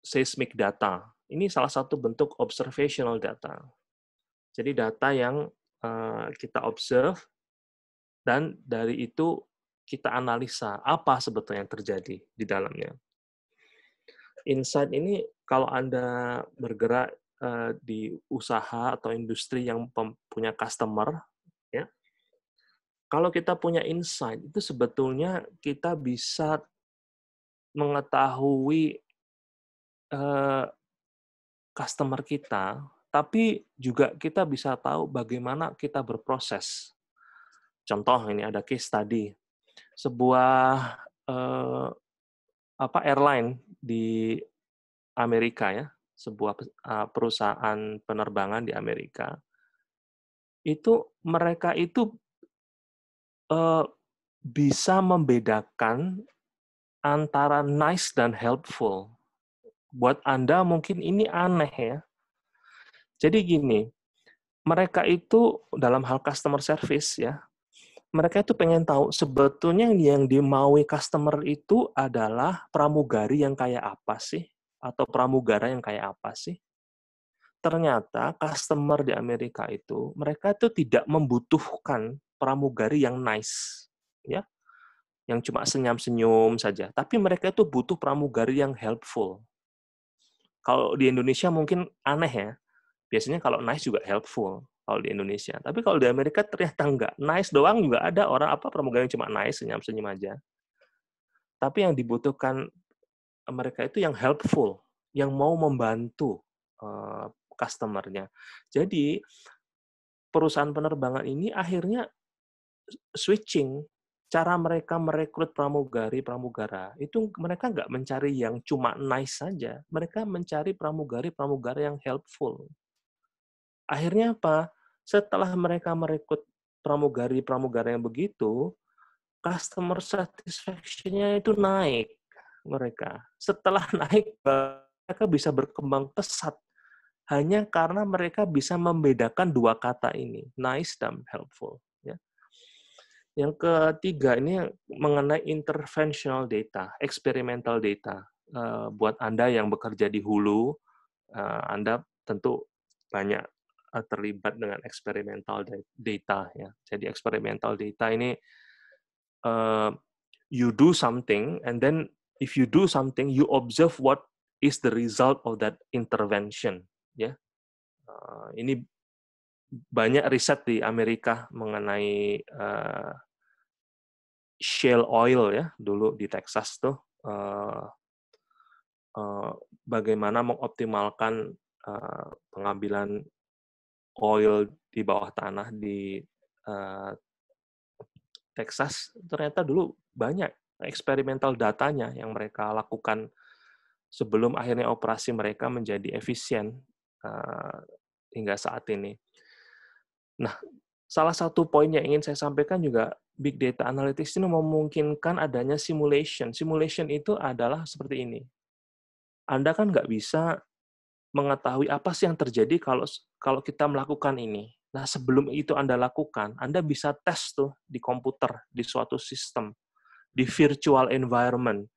seismic data. Ini salah satu bentuk observational data. Jadi data yang eh, kita observe dan dari itu kita analisa apa sebetulnya yang terjadi di dalamnya. Insight ini kalau Anda bergerak eh, di usaha atau industri yang punya customer, kalau kita punya insight, itu sebetulnya kita bisa mengetahui eh, customer kita, tapi juga kita bisa tahu bagaimana kita berproses. Contoh ini ada case tadi, sebuah eh, apa airline di Amerika ya, sebuah eh, perusahaan penerbangan di Amerika itu mereka itu uh, bisa membedakan antara nice dan helpful. Buat Anda mungkin ini aneh ya. Jadi gini, mereka itu dalam hal customer service ya, mereka itu pengen tahu sebetulnya yang dimaui customer itu adalah pramugari yang kayak apa sih? Atau pramugara yang kayak apa sih? Ternyata customer di Amerika itu, mereka itu tidak membutuhkan pramugari yang nice, ya, yang cuma senyum-senyum saja. Tapi mereka itu butuh pramugari yang helpful. Kalau di Indonesia mungkin aneh ya. Biasanya kalau nice juga helpful kalau di Indonesia. Tapi kalau di Amerika ternyata enggak. Nice doang juga ada orang apa pramugari yang cuma nice, senyum-senyum aja. Tapi yang dibutuhkan mereka itu yang helpful, yang mau membantu uh, customernya. Jadi perusahaan penerbangan ini akhirnya switching cara mereka merekrut pramugari pramugara itu mereka nggak mencari yang cuma nice saja mereka mencari pramugari pramugara yang helpful akhirnya apa setelah mereka merekrut pramugari pramugara yang begitu customer satisfaction-nya itu naik mereka setelah naik mereka bisa berkembang pesat hanya karena mereka bisa membedakan dua kata ini nice dan helpful yang ketiga ini mengenai interventional data, experimental data. Eh, buat Anda yang bekerja di hulu, eh, Anda tentu banyak eh, terlibat dengan experimental data ya. Jadi experimental data ini you do something and then if you do something you observe what is the result of that intervention ya. ini banyak riset di Amerika mengenai shale oil ya dulu di Texas tuh uh, uh, bagaimana mengoptimalkan uh, pengambilan oil di bawah tanah di uh, Texas ternyata dulu banyak eksperimental datanya yang mereka lakukan sebelum akhirnya operasi mereka menjadi efisien uh, hingga saat ini. Nah, salah satu poin yang ingin saya sampaikan juga big data analytics ini memungkinkan adanya simulation. Simulation itu adalah seperti ini. Anda kan nggak bisa mengetahui apa sih yang terjadi kalau kalau kita melakukan ini. Nah, sebelum itu Anda lakukan, Anda bisa tes tuh di komputer, di suatu sistem, di virtual environment.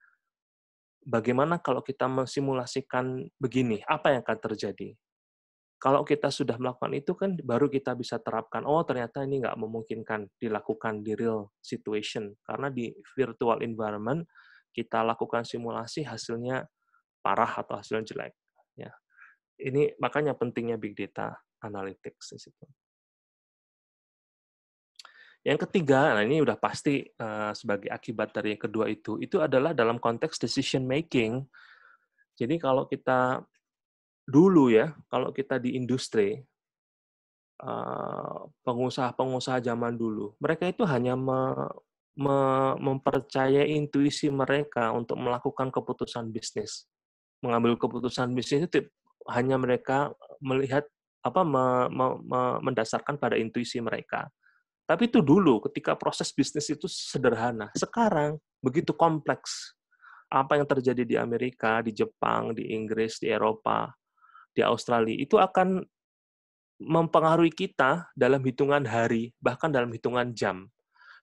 Bagaimana kalau kita mensimulasikan begini, apa yang akan terjadi? Kalau kita sudah melakukan itu kan baru kita bisa terapkan, oh ternyata ini nggak memungkinkan dilakukan di real situation. Karena di virtual environment kita lakukan simulasi hasilnya parah atau hasilnya jelek. Ya. Ini makanya pentingnya big data analytics di situ. Yang ketiga, nah ini udah pasti eh, sebagai akibat dari yang kedua itu, itu adalah dalam konteks decision making. Jadi kalau kita dulu ya, kalau kita di industri, eh, pengusaha-pengusaha zaman dulu, mereka itu hanya me, me, mempercaya intuisi mereka untuk melakukan keputusan bisnis. Mengambil keputusan bisnis itu hanya mereka melihat apa me, me, me, mendasarkan pada intuisi mereka. Tapi itu dulu ketika proses bisnis itu sederhana. Sekarang begitu kompleks. Apa yang terjadi di Amerika, di Jepang, di Inggris, di Eropa, di Australia itu akan mempengaruhi kita dalam hitungan hari, bahkan dalam hitungan jam.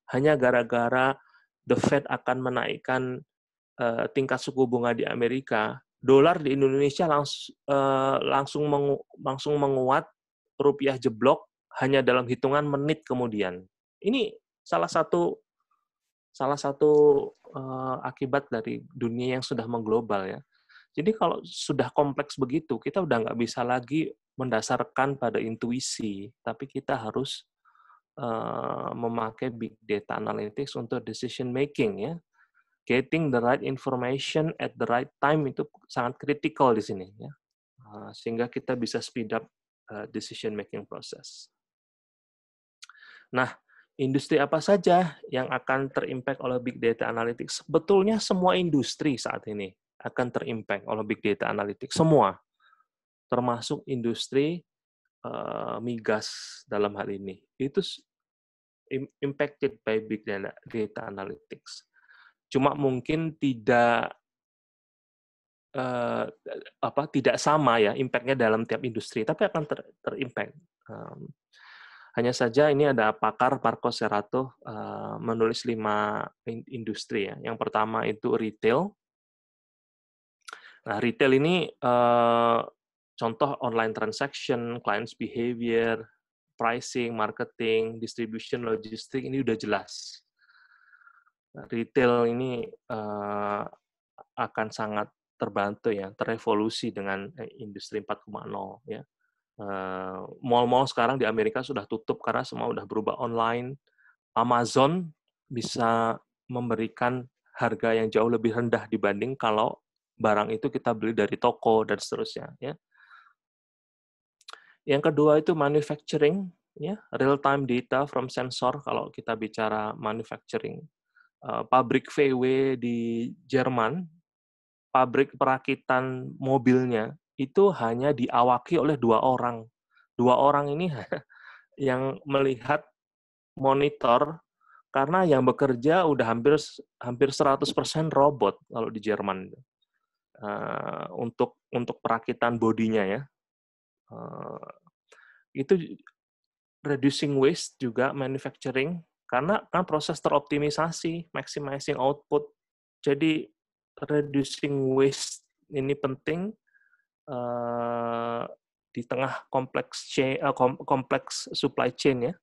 Hanya gara-gara the Fed akan menaikkan uh, tingkat suku bunga di Amerika, dolar di Indonesia langs uh, langsung mengu langsung menguat, rupiah jeblok hanya dalam hitungan menit kemudian. Ini salah satu salah satu uh, akibat dari dunia yang sudah mengglobal ya. Jadi kalau sudah kompleks begitu, kita udah nggak bisa lagi mendasarkan pada intuisi, tapi kita harus uh, memakai big data analytics untuk decision making ya. Getting the right information at the right time itu sangat kritikal di sini ya. Uh, sehingga kita bisa speed up uh, decision making process. Nah, industri apa saja yang akan terimpact oleh big data analytics? Sebetulnya semua industri saat ini akan terimpact oleh big data analytics. Semua, termasuk industri uh, migas dalam hal ini, itu impacted by big data, data analytics. Cuma mungkin tidak uh, apa tidak sama ya impactnya dalam tiap industri, tapi akan ter, terimpact. Um, hanya saja ini ada pakar Marco Serato uh, menulis lima industri ya. Yang pertama itu retail, Nah, retail ini eh, contoh online transaction, clients behavior, pricing, marketing, distribution, logistik ini udah jelas. Nah, retail ini eh, akan sangat terbantu ya, terevolusi dengan eh, industri 4.0 ya. Uh, Mall-mall sekarang di Amerika sudah tutup karena semua sudah berubah online. Amazon bisa memberikan harga yang jauh lebih rendah dibanding kalau barang itu kita beli dari toko dan seterusnya ya. Yang kedua itu manufacturing ya, real time data from sensor kalau kita bicara manufacturing. Uh, pabrik VW di Jerman, pabrik perakitan mobilnya itu hanya diawaki oleh dua orang. Dua orang ini yang melihat monitor karena yang bekerja udah hampir hampir 100% robot kalau di Jerman. Eh, untuk untuk perakitan bodinya ya. Uh, itu reducing waste juga manufacturing karena kan proses teroptimisasi, maximizing output. Jadi reducing waste ini penting uh, di tengah kompleks kompleks supply chain ya.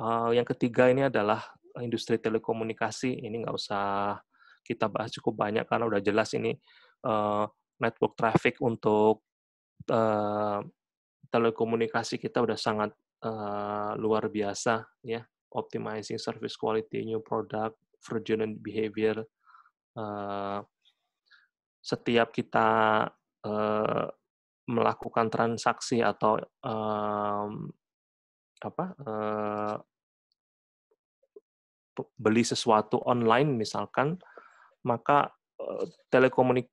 Uh, yang ketiga ini adalah industri telekomunikasi. Ini nggak usah kita bahas cukup banyak karena udah jelas ini uh, network traffic untuk uh, telekomunikasi kita udah sangat uh, luar biasa ya optimizing service quality new product fraudulent behavior uh, setiap kita uh, melakukan transaksi atau um, apa uh, beli sesuatu online misalkan maka uh, telekomunikasi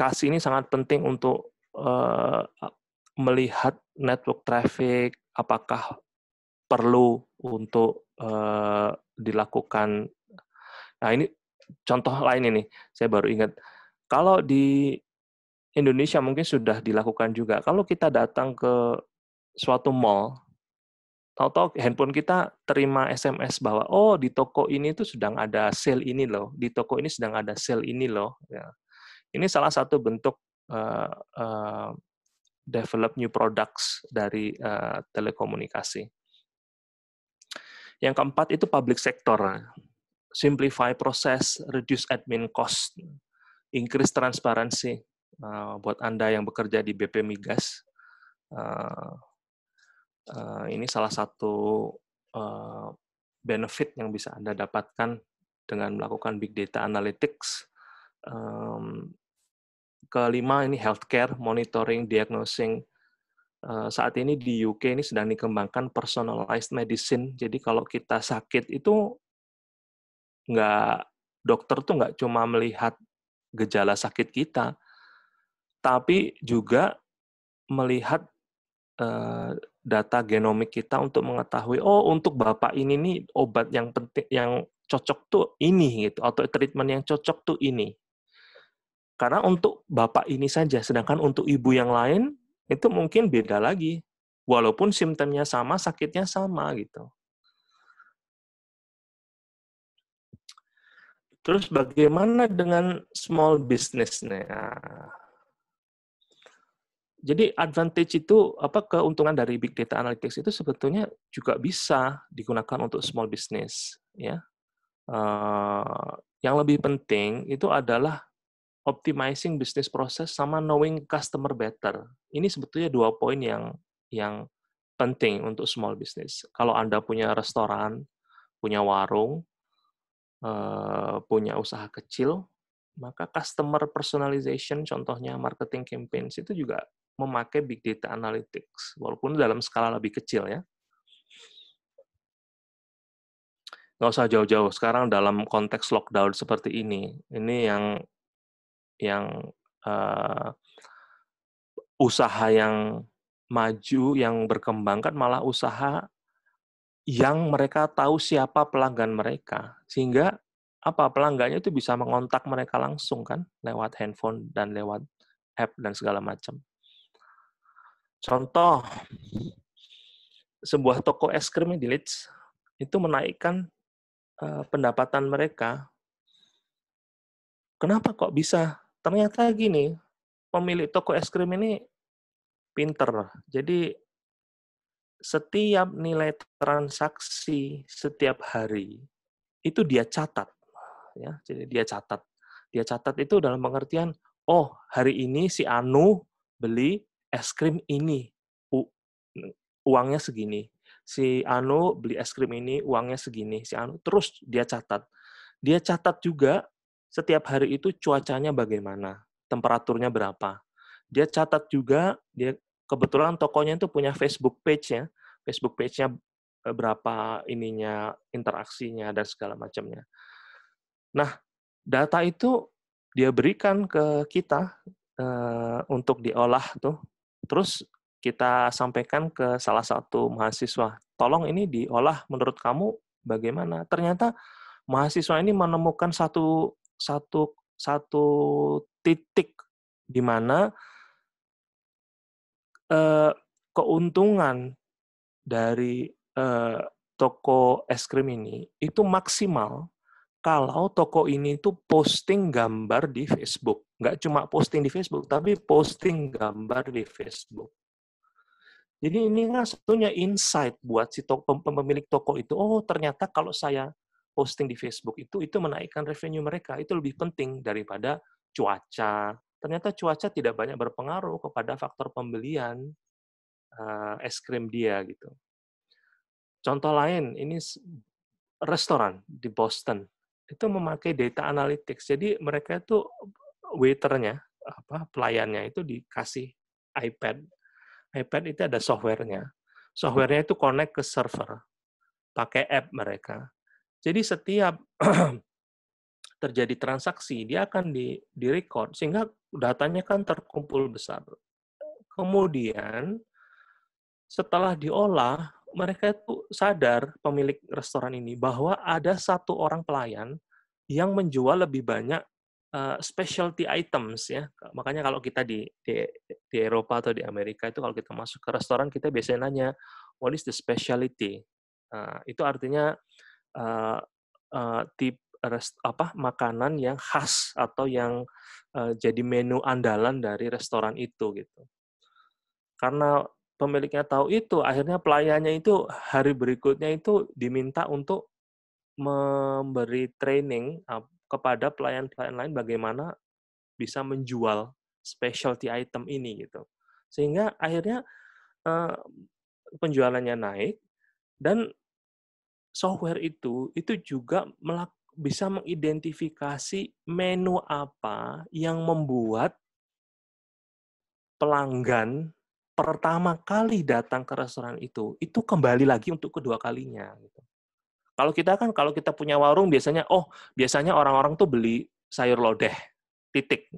komunikasi ini sangat penting untuk uh, melihat network traffic apakah perlu untuk uh, dilakukan. Nah ini contoh lain ini, saya baru ingat. Kalau di Indonesia mungkin sudah dilakukan juga. Kalau kita datang ke suatu mall, tahu-tahu handphone kita terima SMS bahwa oh di toko ini tuh sedang ada sale ini loh, di toko ini sedang ada sale ini loh. Ya. Ini salah satu bentuk uh, uh, develop new products dari uh, telekomunikasi. Yang keempat itu public sector. Simplify process, reduce admin cost, increase transparansi. Uh, buat Anda yang bekerja di BP Migas, uh, uh, ini salah satu uh, benefit yang bisa Anda dapatkan dengan melakukan big data analytics um, kelima ini healthcare monitoring diagnosing eh, saat ini di UK ini sedang dikembangkan personalized medicine. Jadi kalau kita sakit itu nggak dokter tuh nggak cuma melihat gejala sakit kita, tapi juga melihat eh, data genomik kita untuk mengetahui oh untuk bapak ini nih obat yang penting yang cocok tuh ini gitu atau treatment yang cocok tuh ini karena untuk bapak ini saja, sedangkan untuk ibu yang lain itu mungkin beda lagi. Walaupun simptomnya sama, sakitnya sama gitu. Terus bagaimana dengan small business-nya? Jadi advantage itu apa keuntungan dari big data analytics itu sebetulnya juga bisa digunakan untuk small business ya. Uh, yang lebih penting itu adalah optimizing business process sama knowing customer better. Ini sebetulnya dua poin yang yang penting untuk small business. Kalau Anda punya restoran, punya warung, eh, punya usaha kecil, maka customer personalization contohnya marketing campaigns itu juga memakai big data analytics walaupun dalam skala lebih kecil ya. Nggak usah jauh-jauh. Sekarang dalam konteks lockdown seperti ini, ini yang yang uh, usaha yang maju yang berkembang kan malah usaha yang mereka tahu siapa pelanggan mereka sehingga apa pelanggannya itu bisa mengontak mereka langsung kan lewat handphone dan lewat app dan segala macam. Contoh sebuah toko es krim di Leeds itu menaikkan eh, pendapatan mereka. Kenapa kok bisa ternyata gini, pemilik toko es krim ini pinter. Jadi setiap nilai transaksi setiap hari itu dia catat ya jadi dia catat dia catat itu dalam pengertian oh hari ini si Anu beli es krim ini U uangnya segini si Anu beli es krim ini uangnya segini si Anu terus dia catat dia catat juga setiap hari itu cuacanya bagaimana, temperaturnya berapa. Dia catat juga, dia kebetulan tokonya itu punya Facebook page nya Facebook page-nya eh, berapa ininya, interaksinya dan segala macamnya. Nah, data itu dia berikan ke kita e, untuk diolah tuh. Terus kita sampaikan ke salah satu mahasiswa, tolong ini diolah menurut kamu bagaimana? Ternyata mahasiswa ini menemukan satu satu satu titik di mana eh, keuntungan dari eh, toko es krim ini itu maksimal kalau toko ini itu posting gambar di Facebook. Nggak cuma posting di Facebook, tapi posting gambar di Facebook. Jadi ini kan sebetulnya insight buat si toko, pemilik toko itu, oh ternyata kalau saya posting di Facebook itu itu menaikkan revenue mereka itu lebih penting daripada cuaca. Ternyata cuaca tidak banyak berpengaruh kepada faktor pembelian uh, es krim dia gitu. Contoh lain ini restoran di Boston itu memakai data analytics. Jadi mereka itu waiternya apa pelayannya itu dikasih iPad. iPad itu ada softwarenya. Softwarenya itu connect ke server pakai app mereka. Jadi setiap terjadi transaksi, dia akan di, di record sehingga datanya kan terkumpul besar. Kemudian setelah diolah, mereka itu sadar pemilik restoran ini bahwa ada satu orang pelayan yang menjual lebih banyak eh, specialty items ya. Makanya kalau kita di, di di Eropa atau di Amerika itu kalau kita masuk ke restoran kita biasanya nanya what is the specialty. Uh, itu artinya uh, uh, tip rest, apa makanan yang khas atau yang uh, jadi menu andalan dari restoran itu gitu. Karena pemiliknya tahu itu, akhirnya pelayannya itu hari berikutnya itu diminta untuk memberi training kepada pelayan-pelayan lain bagaimana bisa menjual specialty item ini gitu. Sehingga akhirnya uh, penjualannya naik dan software itu itu juga melak bisa mengidentifikasi menu apa yang membuat pelanggan pertama kali datang ke restoran itu itu kembali lagi untuk kedua kalinya gitu. Kalau kita kan kalau kita punya warung biasanya oh biasanya orang-orang tuh beli sayur lodeh titik.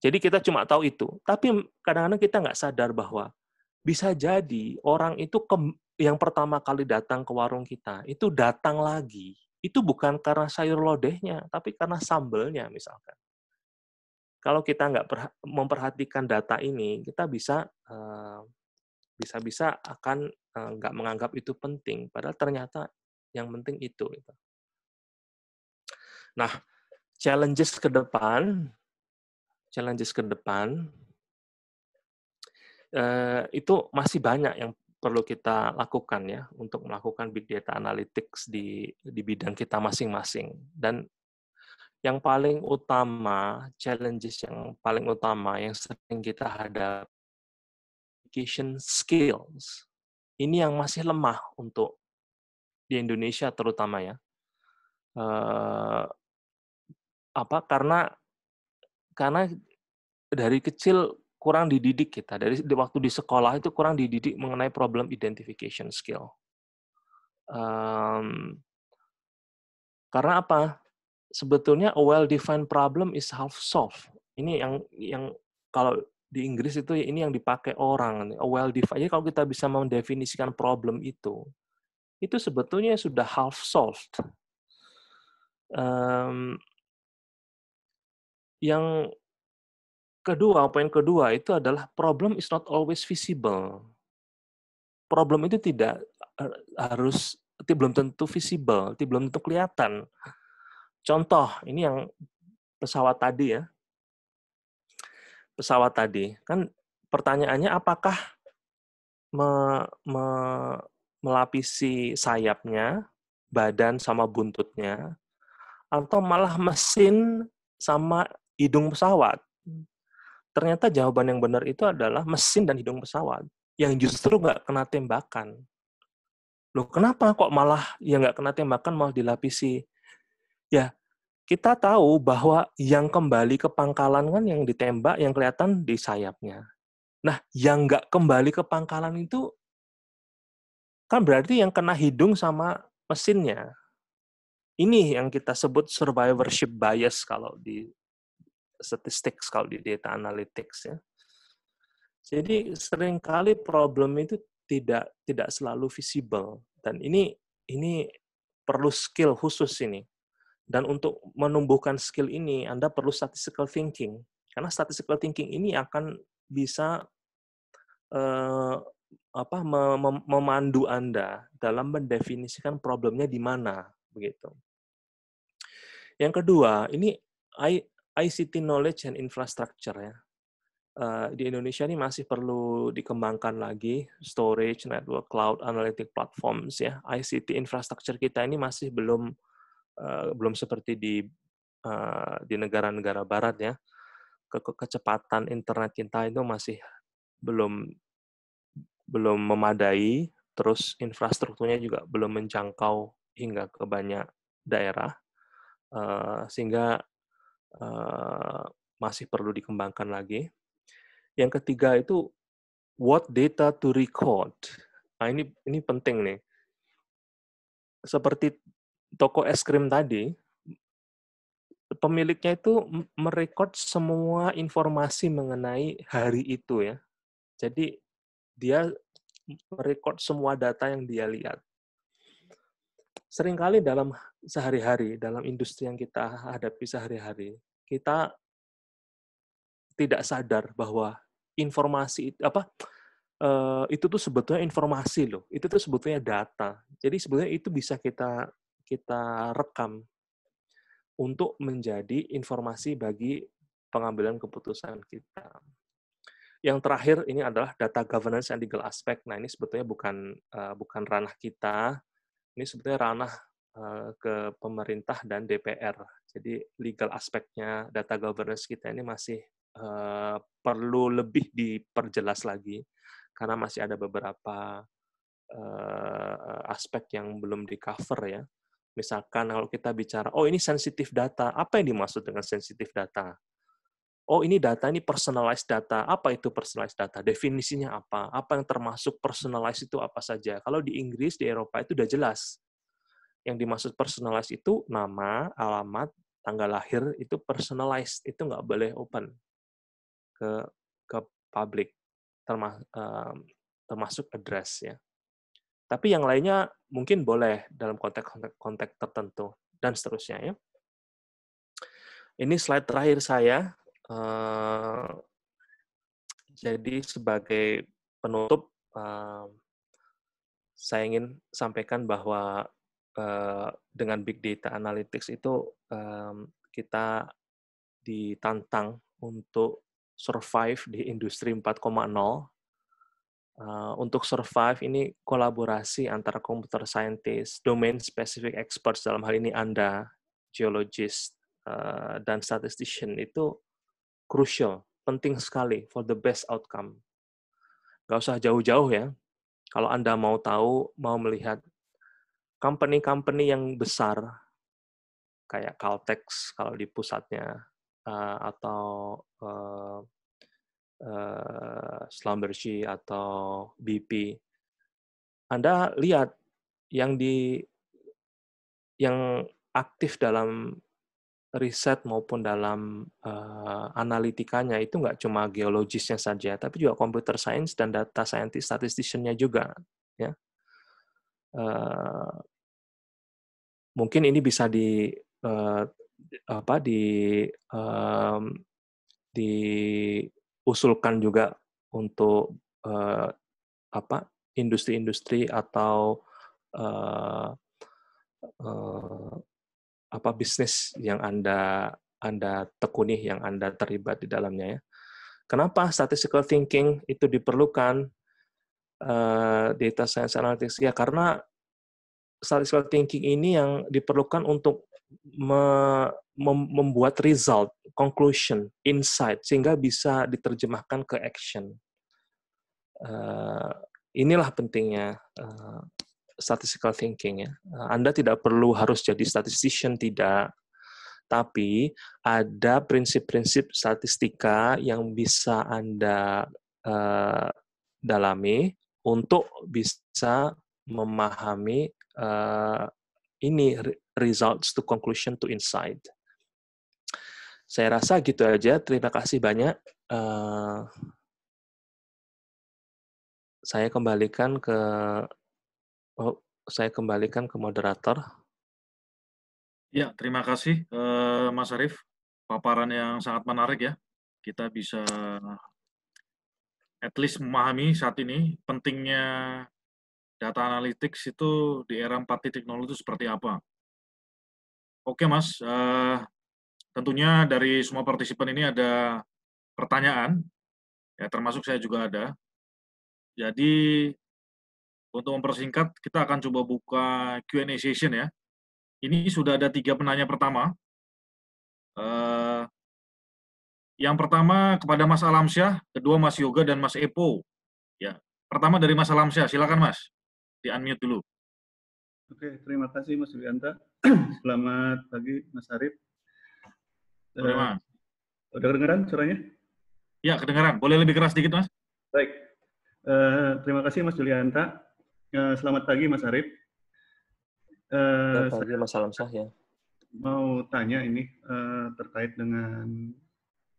Jadi kita cuma tahu itu. Tapi kadang-kadang kita nggak sadar bahwa bisa jadi orang itu ke, yang pertama kali datang ke warung kita itu datang lagi. Itu bukan karena sayur lodehnya, tapi karena sambelnya misalkan. Kalau kita nggak memperhatikan data ini, kita bisa eh, bisa-bisa akan eh, nggak menganggap itu penting, padahal ternyata yang penting itu. Gitu. Nah, challenges ke depan, challenges ke depan Eh, itu masih banyak yang perlu kita lakukan ya untuk melakukan big data analytics di di bidang kita masing-masing dan yang paling utama challenges yang paling utama yang sering kita hadapi application skills ini yang masih lemah untuk di Indonesia terutama ya eh, apa karena karena dari kecil kurang dididik kita dari waktu di sekolah itu kurang dididik mengenai problem identification skill. Um, karena apa? Sebetulnya a well-defined problem is half solved. Ini yang yang kalau di Inggris itu ya ini yang dipakai orang. A well-defined. Jadi kalau kita bisa mendefinisikan problem itu, itu sebetulnya sudah half solved. Um, yang Kedua, poin kedua itu adalah problem is not always visible. Problem itu tidak eh, harus belum tentu visible, belum tentu kelihatan. Contoh, ini yang pesawat tadi ya. Pesawat tadi. Kan pertanyaannya apakah me, me, melapisi sayapnya, badan sama buntutnya, atau malah mesin sama hidung pesawat? Ternyata jawaban yang benar itu adalah mesin dan hidung pesawat yang justru nggak kena tembakan. Loh, kenapa kok malah yang nggak kena tembakan malah dilapisi? Ya, kita tahu bahwa yang kembali ke pangkalan kan yang ditembak yang kelihatan di sayapnya. Nah, yang nggak kembali ke pangkalan itu kan berarti yang kena hidung sama mesinnya. Ini yang kita sebut survivorship bias kalau di statistik kalau di data analytics ya. Jadi seringkali problem itu tidak tidak selalu visible dan ini ini perlu skill khusus ini. Dan untuk menumbuhkan skill ini Anda perlu statistical thinking karena statistical thinking ini akan bisa eh, apa mem memandu Anda dalam mendefinisikan problemnya di mana begitu. Yang kedua, ini ICT knowledge and infrastructure ya. Uh, di Indonesia ini masih perlu dikembangkan lagi storage, network, cloud, analytic platforms ya. ICT infrastructure kita ini masih belum uh, belum seperti di uh, di negara-negara barat ya. Ke kecepatan internet kita itu masih belum belum memadai, terus infrastrukturnya juga belum menjangkau hingga ke banyak daerah, uh, sehingga Eh, masih perlu dikembangkan lagi. Yang ketiga itu what data to record. Nah, ini ini penting nih. Seperti toko es krim tadi, pemiliknya itu merekod semua informasi mengenai hari itu ya. Jadi dia merekod semua data yang dia lihat seringkali dalam sehari-hari, dalam industri yang kita hadapi sehari-hari, kita tidak sadar bahwa informasi apa eh, itu tuh sebetulnya informasi loh, itu tuh sebetulnya data. Jadi sebetulnya itu bisa kita kita rekam untuk menjadi informasi bagi pengambilan keputusan kita. Yang terakhir ini adalah data governance and legal aspect. Nah ini sebetulnya bukan eh, bukan ranah kita, ini sebetulnya ranah eh, ke pemerintah dan DPR. Jadi legal aspeknya data governance kita ini masih eh, perlu lebih diperjelas lagi karena masih ada beberapa eh, aspek yang belum di cover ya. Misalkan kalau kita bicara, oh ini sensitif data, apa yang dimaksud dengan sensitif data? oh ini data ini personalized data. Apa itu personalized data? Definisinya apa? Apa yang termasuk personalized itu apa saja? Kalau di Inggris, di Eropa itu udah jelas. Yang dimaksud personalized itu nama, alamat, tanggal lahir itu personalized. Itu nggak boleh open ke ke publik termasuk address ya. Tapi yang lainnya mungkin boleh dalam konteks-konteks tertentu dan seterusnya ya. Ini slide terakhir saya Eh, jadi sebagai penutup eh, saya ingin sampaikan bahwa eh, dengan big data analytics itu kita ditantang untuk survive di industri 4.0 untuk survive ini kolaborasi antara komputer scientist, domain specific experts dalam hal ini Anda, geologist dan statistician itu crucial, penting sekali for the best outcome. Gak usah jauh-jauh ya. Kalau Anda mau tahu, mau melihat company-company yang besar, kayak Caltex kalau di pusatnya, eh, atau uh, atau BP, Anda lihat yang di yang aktif dalam riset maupun dalam uh, analitikanya itu nggak cuma geologisnya saja, tapi juga computer science dan data scientist statisticiannya juga, ya. Uh, mungkin ini bisa di uh, apa di um, diusulkan juga untuk uh, apa industri-industri atau uh, uh, apa bisnis yang Anda Anda tekuni, yang Anda terlibat di dalamnya ya. Kenapa statistical thinking itu diperlukan uh, data science analytics? Ya karena statistical thinking ini yang diperlukan untuk me, mem, membuat result, conclusion, insight, sehingga bisa diterjemahkan ke action. Uh, inilah pentingnya uh, statistical thinking ya. Eh, Anda tidak perlu harus jadi statistician tidak, tapi ada prinsip-prinsip statistika yang bisa Anda uh, dalami untuk bisa memahami uh, ini results to conclusion to insight. Saya rasa gitu aja. Terima kasih banyak. Uh, saya kembalikan ke Oh, saya kembalikan ke moderator. Ya, terima kasih eh, Mas Arief. Paparan yang sangat menarik ya. Kita bisa at least memahami saat ini pentingnya data analytics itu di era nol itu seperti apa. Oke Mas, eh, tentunya dari semua partisipan ini ada pertanyaan, ya termasuk saya juga ada. Jadi untuk mempersingkat, kita akan coba buka Q&A session ya. Ini sudah ada tiga penanya pertama. Uh, yang pertama kepada Mas Alamsyah, kedua Mas Yoga dan Mas Epo. Ya, pertama dari Mas Alamsyah, silakan Mas. Di unmute dulu. Oke, terima kasih Mas Yulianta. Selamat pagi Mas Arif. Selamat. Uh, eh, udah kedengeran suaranya? Ya, kedengeran. Boleh lebih keras sedikit, Mas? Baik. Uh, terima kasih Mas Julianta. Ya, selamat pagi Mas Arif. Eh, selamat pagi Mas Salam ya. mau tanya ini eh, terkait dengan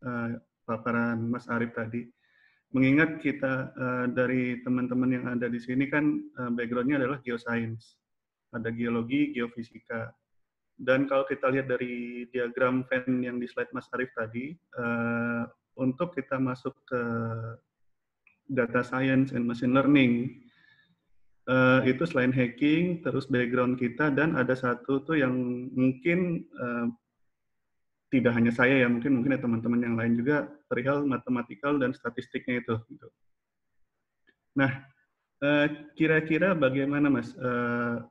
eh, paparan Mas Arif tadi. Mengingat kita dari teman-teman yang ada di sini kan backgroundnya adalah geoscience. Ada geologi, geofisika. Dan kalau kita lihat dari diagram Venn yang di slide Mas Arif tadi, untuk kita masuk ke data science and machine learning, uh, itu selain hacking, terus background kita dan ada satu tuh yang mungkin uh, tidak hanya saya ya, mungkin mungkin ya teman-teman yang lain juga perihal matematikal dan statistiknya itu. Gitu. Nah, eh, kira-kira uh, bagaimana mas? Uh,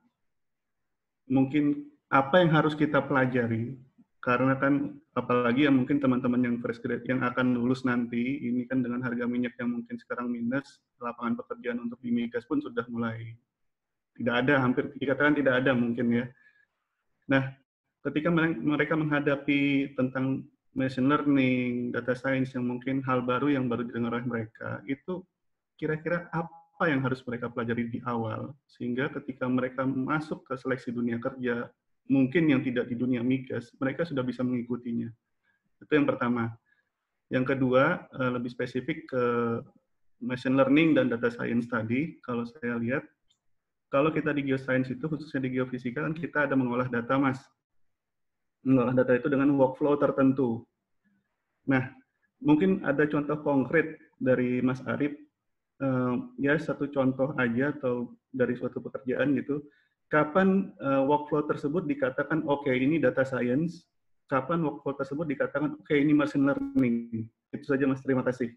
mungkin apa yang harus kita pelajari? Karena kan apalagi yang mungkin teman-teman yang fresh graduate yang akan lulus nanti ini kan dengan harga minyak yang mungkin sekarang minus lapangan pekerjaan untuk di migas pun sudah mulai tidak ada hampir dikatakan tidak ada mungkin ya nah ketika mereka menghadapi tentang machine learning data science yang mungkin hal baru yang baru didengar oleh mereka itu kira-kira apa yang harus mereka pelajari di awal sehingga ketika mereka masuk ke seleksi dunia kerja mungkin yang tidak di dunia migas, mereka sudah bisa mengikutinya. Itu yang pertama. Yang kedua, eh, lebih spesifik ke machine learning dan data science tadi, kalau saya lihat, kalau kita di geoscience itu, khususnya di geofisika, kan kita ada mengolah data, Mas. Mengolah data itu dengan workflow tertentu. Nah, mungkin ada contoh konkret dari Mas Arief, eh, ya satu contoh aja atau dari suatu pekerjaan gitu, kapan uh, workflow tersebut dikatakan oke okay, ini data science, kapan workflow tersebut dikatakan oke okay, ini machine learning. Itu saja Mas, terima kasih.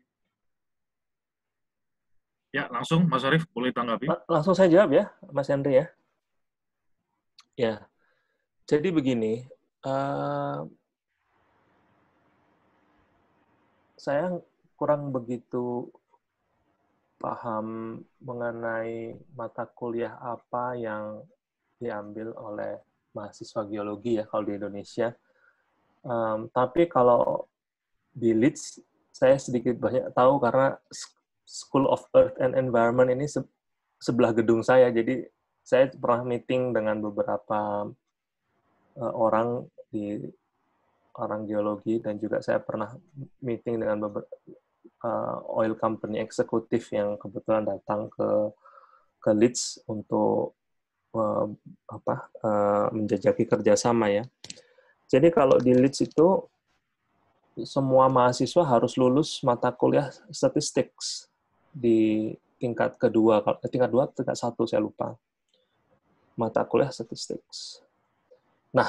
Ya, langsung Mas Arif boleh tanggapi. Langsung saya jawab ya, Mas Henry ya. Ya, jadi begini, uh, saya kurang begitu paham mengenai mata kuliah apa yang diambil oleh mahasiswa geologi ya kalau di Indonesia. Um, tapi kalau di Leeds saya sedikit banyak tahu karena School of Earth and Environment ini se sebelah gedung saya, jadi saya pernah meeting dengan beberapa uh, orang di orang geologi dan juga saya pernah meeting dengan beberapa uh, e, oil company eksekutif yang kebetulan datang ke ke Leeds untuk uh, apa uh, menjajaki kerjasama ya. Jadi kalau di Leeds itu semua mahasiswa harus lulus mata kuliah statistik di tingkat kedua, eh, tingkat dua, tingkat satu saya lupa. Mata kuliah statistik. Nah,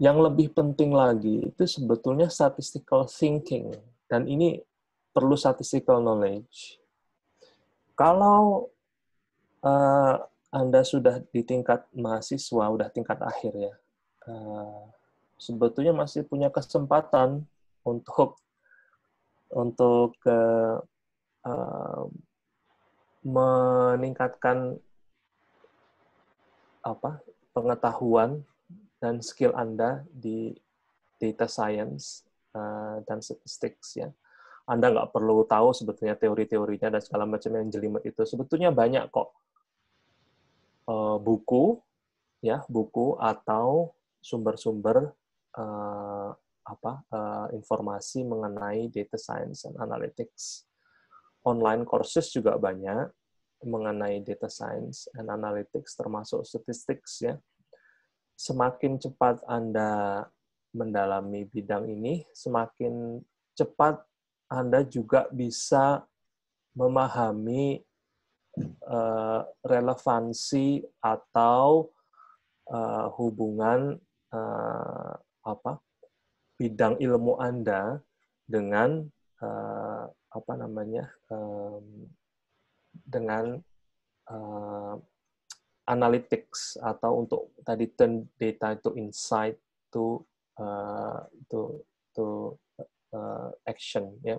yang lebih penting lagi itu sebetulnya statistical thinking dan ini perlu statistical knowledge. Kalau uh, anda sudah di tingkat mahasiswa, sudah tingkat akhir ya. Eh, sebetulnya masih punya kesempatan untuk untuk uh, uh, meningkatkan apa pengetahuan dan skill Anda di data science uh, dan statistics ya. Anda nggak perlu tahu sebetulnya teori-teorinya dan segala macam yang jelimet itu. Sebetulnya banyak kok uh, buku ya buku atau sumber-sumber uh, apa uh, informasi mengenai data science and analytics online courses juga banyak mengenai data science and analytics termasuk statistics ya semakin cepat anda mendalami bidang ini semakin cepat anda juga bisa memahami uh, relevansi atau uh, hubungan uh, apa bidang ilmu Anda dengan uh, apa namanya um, dengan uh, analytics atau untuk tadi turn data itu insight to uh, to to uh, action ya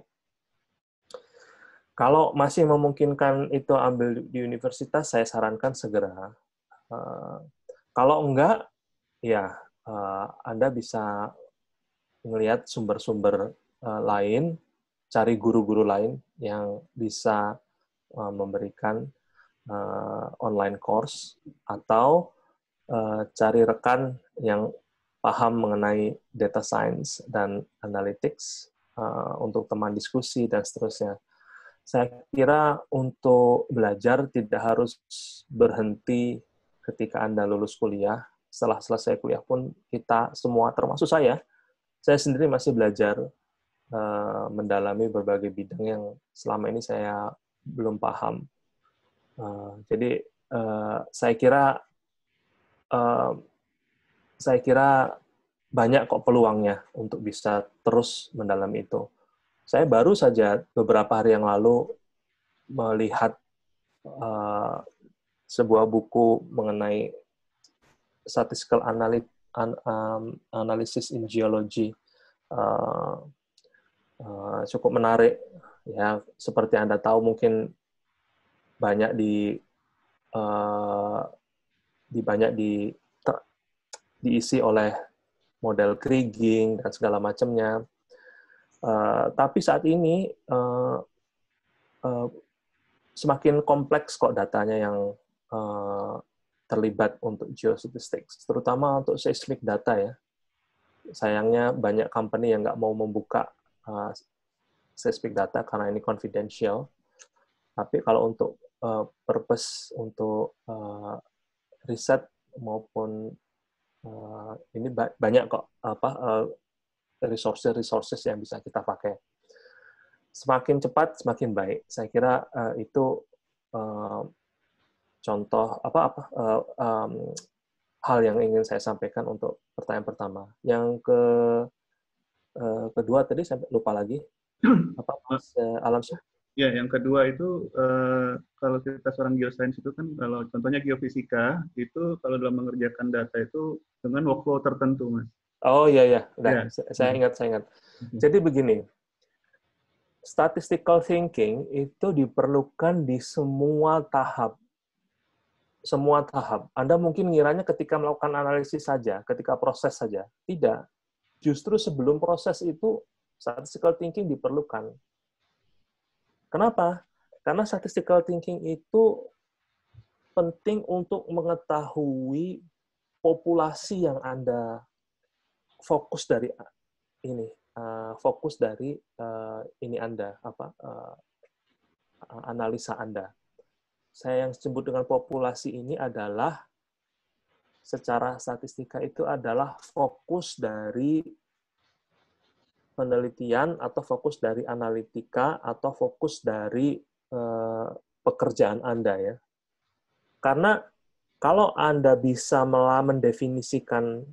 kalau masih memungkinkan itu ambil di universitas, saya sarankan segera. Uh, kalau enggak, ya uh, Anda bisa melihat sumber-sumber uh, lain, cari guru-guru lain yang bisa uh, memberikan uh, online course atau uh, cari rekan yang paham mengenai data science dan analytics uh, untuk teman diskusi dan seterusnya saya kira untuk belajar tidak harus berhenti ketika Anda lulus kuliah. Setelah selesai kuliah pun kita semua, termasuk saya, saya sendiri masih belajar uh, mendalami berbagai bidang yang selama ini saya belum paham. Uh, jadi uh, saya kira uh, saya kira banyak kok peluangnya untuk bisa terus mendalami itu. Saya baru saja beberapa hari yang lalu melihat uh, sebuah buku mengenai statistical analy an, um, analysis in geology uh, uh, cukup menarik ya seperti anda tahu mungkin banyak di uh, di banyak di diisi oleh model kriging dan segala macamnya Uh, tapi saat ini uh, uh, semakin kompleks kok datanya yang uh, terlibat untuk geostatistics, terutama untuk seismic data ya. Sayangnya banyak company yang nggak mau membuka uh, seismic data karena ini confidential. Tapi kalau untuk uh, purpose untuk uh, riset maupun uh, ini ba banyak kok apa uh, resources-resources yang bisa kita pakai. Semakin cepat, semakin baik. Saya kira uh, itu uh, contoh apa apa uh, um, hal yang ingin saya sampaikan untuk pertanyaan pertama. Yang ke uh, kedua tadi saya lupa lagi apa Mas uh, Alamsyah? Ya, yang kedua itu uh, kalau kita seorang geosains itu kan kalau contohnya geofisika itu kalau dalam mengerjakan data itu dengan workflow tertentu, Mas. Oh iya iya, udah ya. saya hmm. ingat saya ingat. Hmm. Jadi begini, statistical thinking itu diperlukan di semua tahap. Semua tahap. Anda mungkin ngiranya ketika melakukan analisis saja, ketika proses saja. Tidak. Justru sebelum proses itu statistical thinking diperlukan. Kenapa? Karena statistical thinking itu penting untuk mengetahui populasi yang Anda fokus dari ini uh, fokus dari uh, ini Anda apa uh, analisa Anda. Saya yang sebut dengan populasi ini adalah secara statistika itu adalah fokus dari penelitian atau fokus dari analitika atau fokus dari uh, pekerjaan Anda ya. Karena kalau Anda bisa mendefinisikan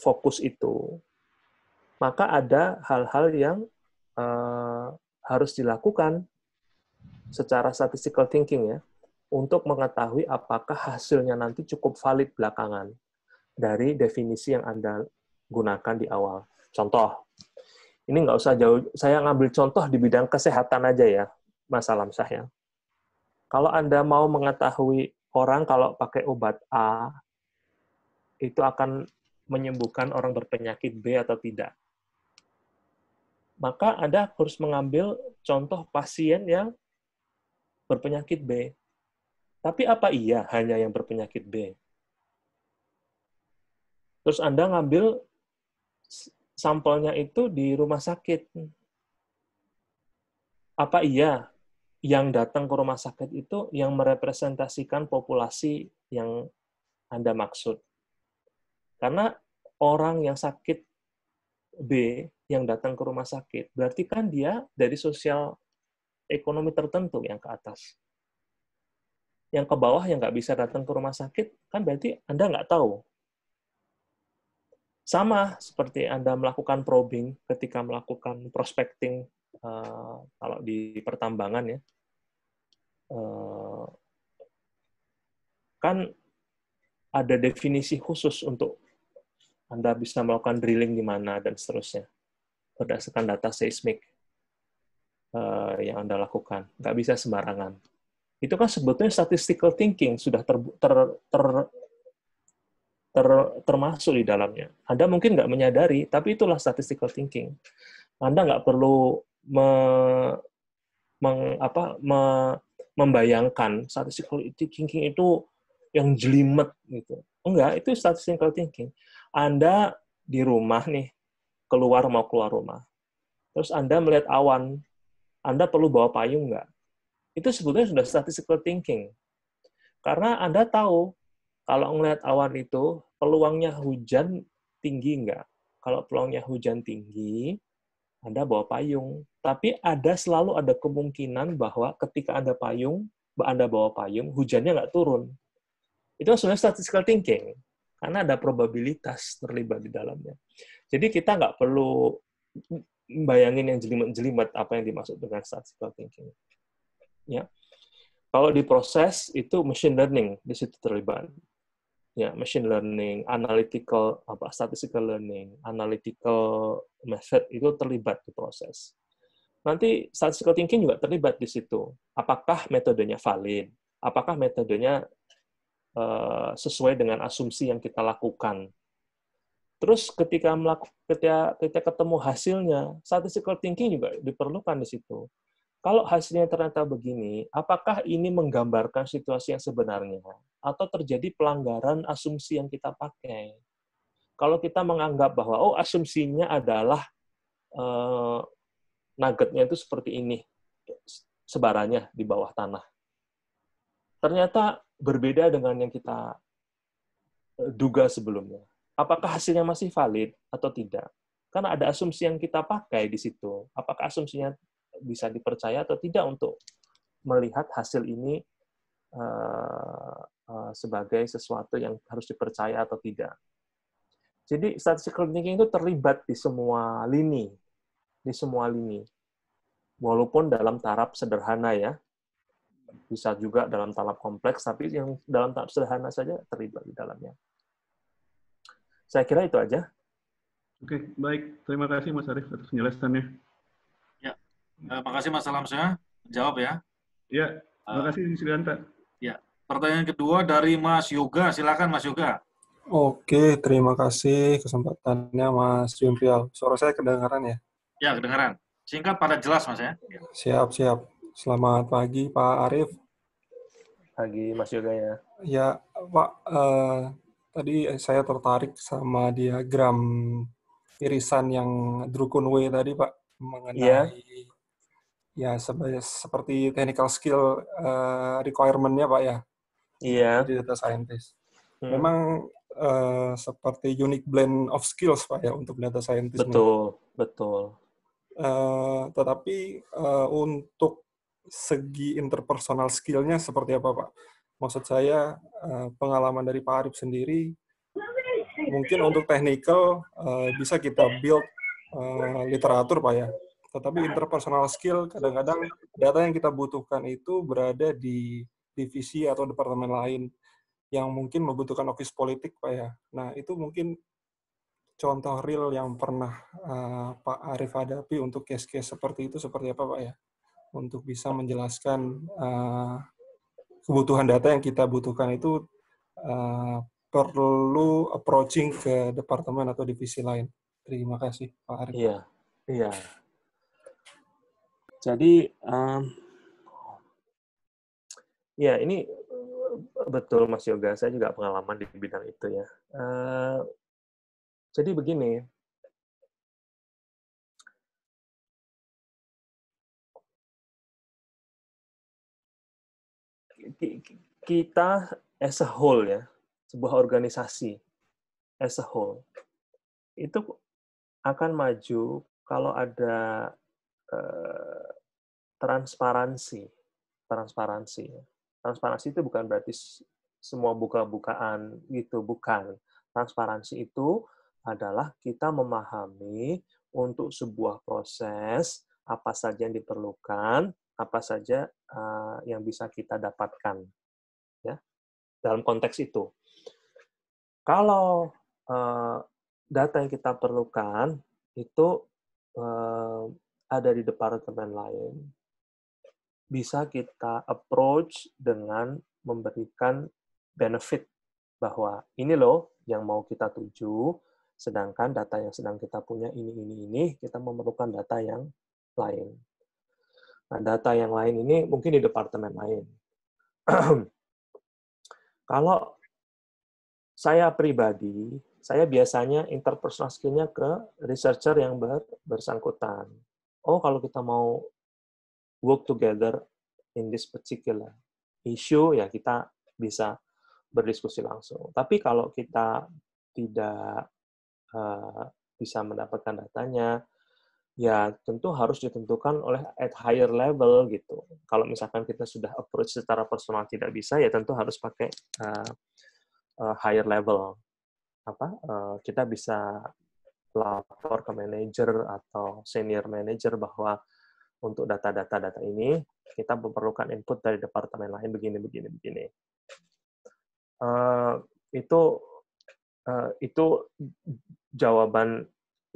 fokus itu, maka ada hal-hal yang uh, harus dilakukan secara statistical thinking ya, untuk mengetahui apakah hasilnya nanti cukup valid belakangan dari definisi yang Anda gunakan di awal. Contoh, ini nggak usah jauh, saya ngambil contoh di bidang kesehatan aja ya, Mas Alamsyah ya. Kalau Anda mau mengetahui orang kalau pakai obat A, itu akan menyembuhkan orang berpenyakit B atau tidak. Maka Anda harus mengambil contoh pasien yang berpenyakit B. Tapi apa iya hanya yang berpenyakit B? Terus Anda ngambil sampelnya itu di rumah sakit. Apa iya yang datang ke rumah sakit itu yang merepresentasikan populasi yang Anda maksud? Karena orang yang sakit B yang datang ke rumah sakit, berarti kan dia dari sosial ekonomi tertentu yang ke atas. Yang ke bawah yang nggak bisa datang ke rumah sakit, kan berarti Anda nggak tahu. Sama seperti Anda melakukan probing ketika melakukan prospecting eh, kalau di pertambangan ya. Eh, kan ada definisi khusus untuk anda bisa melakukan drilling di mana, dan seterusnya. Berdasarkan data seismik eh, yang Anda lakukan. Nggak bisa sembarangan. Itu kan sebetulnya statistical thinking sudah ter, ter, ter, ter, termasuk di dalamnya. Anda mungkin nggak menyadari, tapi itulah statistical thinking. Anda nggak perlu me, meng, apa, me, membayangkan statistical thinking itu yang jelimet gitu. Enggak, itu statistical thinking. Anda di rumah nih, keluar mau keluar rumah. Terus Anda melihat awan, Anda perlu bawa payung nggak? Itu sebetulnya sudah statistical thinking. Karena Anda tahu kalau melihat awan itu, peluangnya hujan tinggi nggak? Kalau peluangnya hujan tinggi, Anda bawa payung. Tapi ada selalu ada kemungkinan bahwa ketika Anda payung, Anda bawa payung, hujannya nggak turun. Itu sebenarnya statistical thinking karena ada probabilitas terlibat di dalamnya. Jadi kita nggak perlu bayangin yang jelimet-jelimet apa yang dimaksud dengan statistical thinking. Ya. Kalau di proses itu machine learning di situ terlibat. Ya, machine learning, analytical apa statistical learning, analytical method itu terlibat di proses. Nanti statistical thinking juga terlibat di situ. Apakah metodenya valid? Apakah metodenya Eh, sesuai dengan asumsi yang kita lakukan. Terus ketika melakukan ketika, ketika ketemu hasilnya, statistical thinking juga diperlukan di situ. Kalau hasilnya ternyata begini, apakah ini menggambarkan situasi yang sebenarnya atau terjadi pelanggaran asumsi yang kita pakai? Kalau kita menganggap bahwa oh asumsinya adalah eh, nuggetnya itu seperti ini, sebarannya di bawah tanah. Ternyata berbeda dengan yang kita eh, duga sebelumnya. Apakah hasilnya masih valid atau tidak? Karena ada asumsi yang kita pakai di situ. Apakah asumsinya bisa dipercaya atau tidak untuk melihat hasil ini eh, eh, sebagai sesuatu yang harus dipercaya atau tidak. Jadi statistical thinking itu terlibat di semua lini, di semua lini. Walaupun dalam taraf sederhana ya, bisa juga dalam talap kompleks, tapi yang dalam talap sederhana saja terlibat di dalamnya. Saya kira itu aja. Oke, baik. Terima kasih Mas Arief atas penjelasannya. Ya, terima eh, kasih Mas Alamsyah. Jawab ya. Ya, terima eh, kasih Suganta. Ya, pertanyaan kedua dari Mas Yoga. Silakan Mas Yoga. Oke, terima kasih kesempatannya Mas Jumpial. Suara saya kedengaran ya? Ya, kedengaran. Singkat pada jelas Mas ya. Siap, siap. Selamat pagi Pak Arif. Pagi Mas Yoga ya. Ya Pak, eh, tadi saya tertarik sama diagram irisan yang Drukun Way tadi Pak mengenai yeah. ya sebagai seperti technical skill eh, requirement-nya Pak ya. Iya. Yeah. Di data scientist. Hmm. Memang eh, seperti unique blend of skills Pak ya untuk data scientist. Betul, betul. Uh, tetapi uh, untuk segi interpersonal skillnya seperti apa Pak? Maksud saya eh, pengalaman dari Pak Arif sendiri, mungkin untuk technical eh, bisa kita build eh, literatur Pak ya. Tetapi interpersonal skill kadang-kadang data yang kita butuhkan itu berada di divisi atau departemen lain yang mungkin membutuhkan office politik Pak ya. Nah itu mungkin contoh real yang pernah uh, Pak Arif hadapi untuk case-case seperti itu seperti apa Pak ya? untuk bisa menjelaskan uh, kebutuhan data yang kita butuhkan itu uh, perlu approaching ke departemen atau divisi lain. Terima kasih Pak Arif. Iya, iya. Jadi um, ya ini eh, betul Mas Yoga, saya juga pengalaman di bidang itu ya. Uh, jadi begini, kita as a whole ya, sebuah organisasi as a whole itu akan maju kalau ada uh, transparansi, transparansi. Transparansi itu bukan berarti semua buka-bukaan gitu, bukan. Transparansi itu adalah kita memahami untuk sebuah proses apa saja yang diperlukan, apa saja uh, yang bisa kita dapatkan ya dalam konteks itu kalau uh, data yang kita perlukan itu uh, ada di departemen lain bisa kita approach dengan memberikan benefit bahwa ini loh yang mau kita tuju sedangkan data yang sedang kita punya ini ini ini kita memerlukan data yang lain Nah, data yang lain ini mungkin di departemen lain. Kalau saya pribadi, saya biasanya interpersonal skill-nya ke researcher yang bersangkutan. Oh, kalau kita mau work together in this particular issue, ya kita bisa berdiskusi langsung. Tapi kalau kita tidak uh, bisa mendapatkan datanya, ya tentu harus ditentukan oleh at higher level gitu. Kalau misalkan kita sudah approach secara personal tidak bisa, ya tentu harus pakai uh, uh, higher level. Apa uh, kita bisa lapor ke manager atau senior manager bahwa untuk data-data data ini kita memerlukan input dari departemen lain begini begini begini. Uh, itu uh, itu jawaban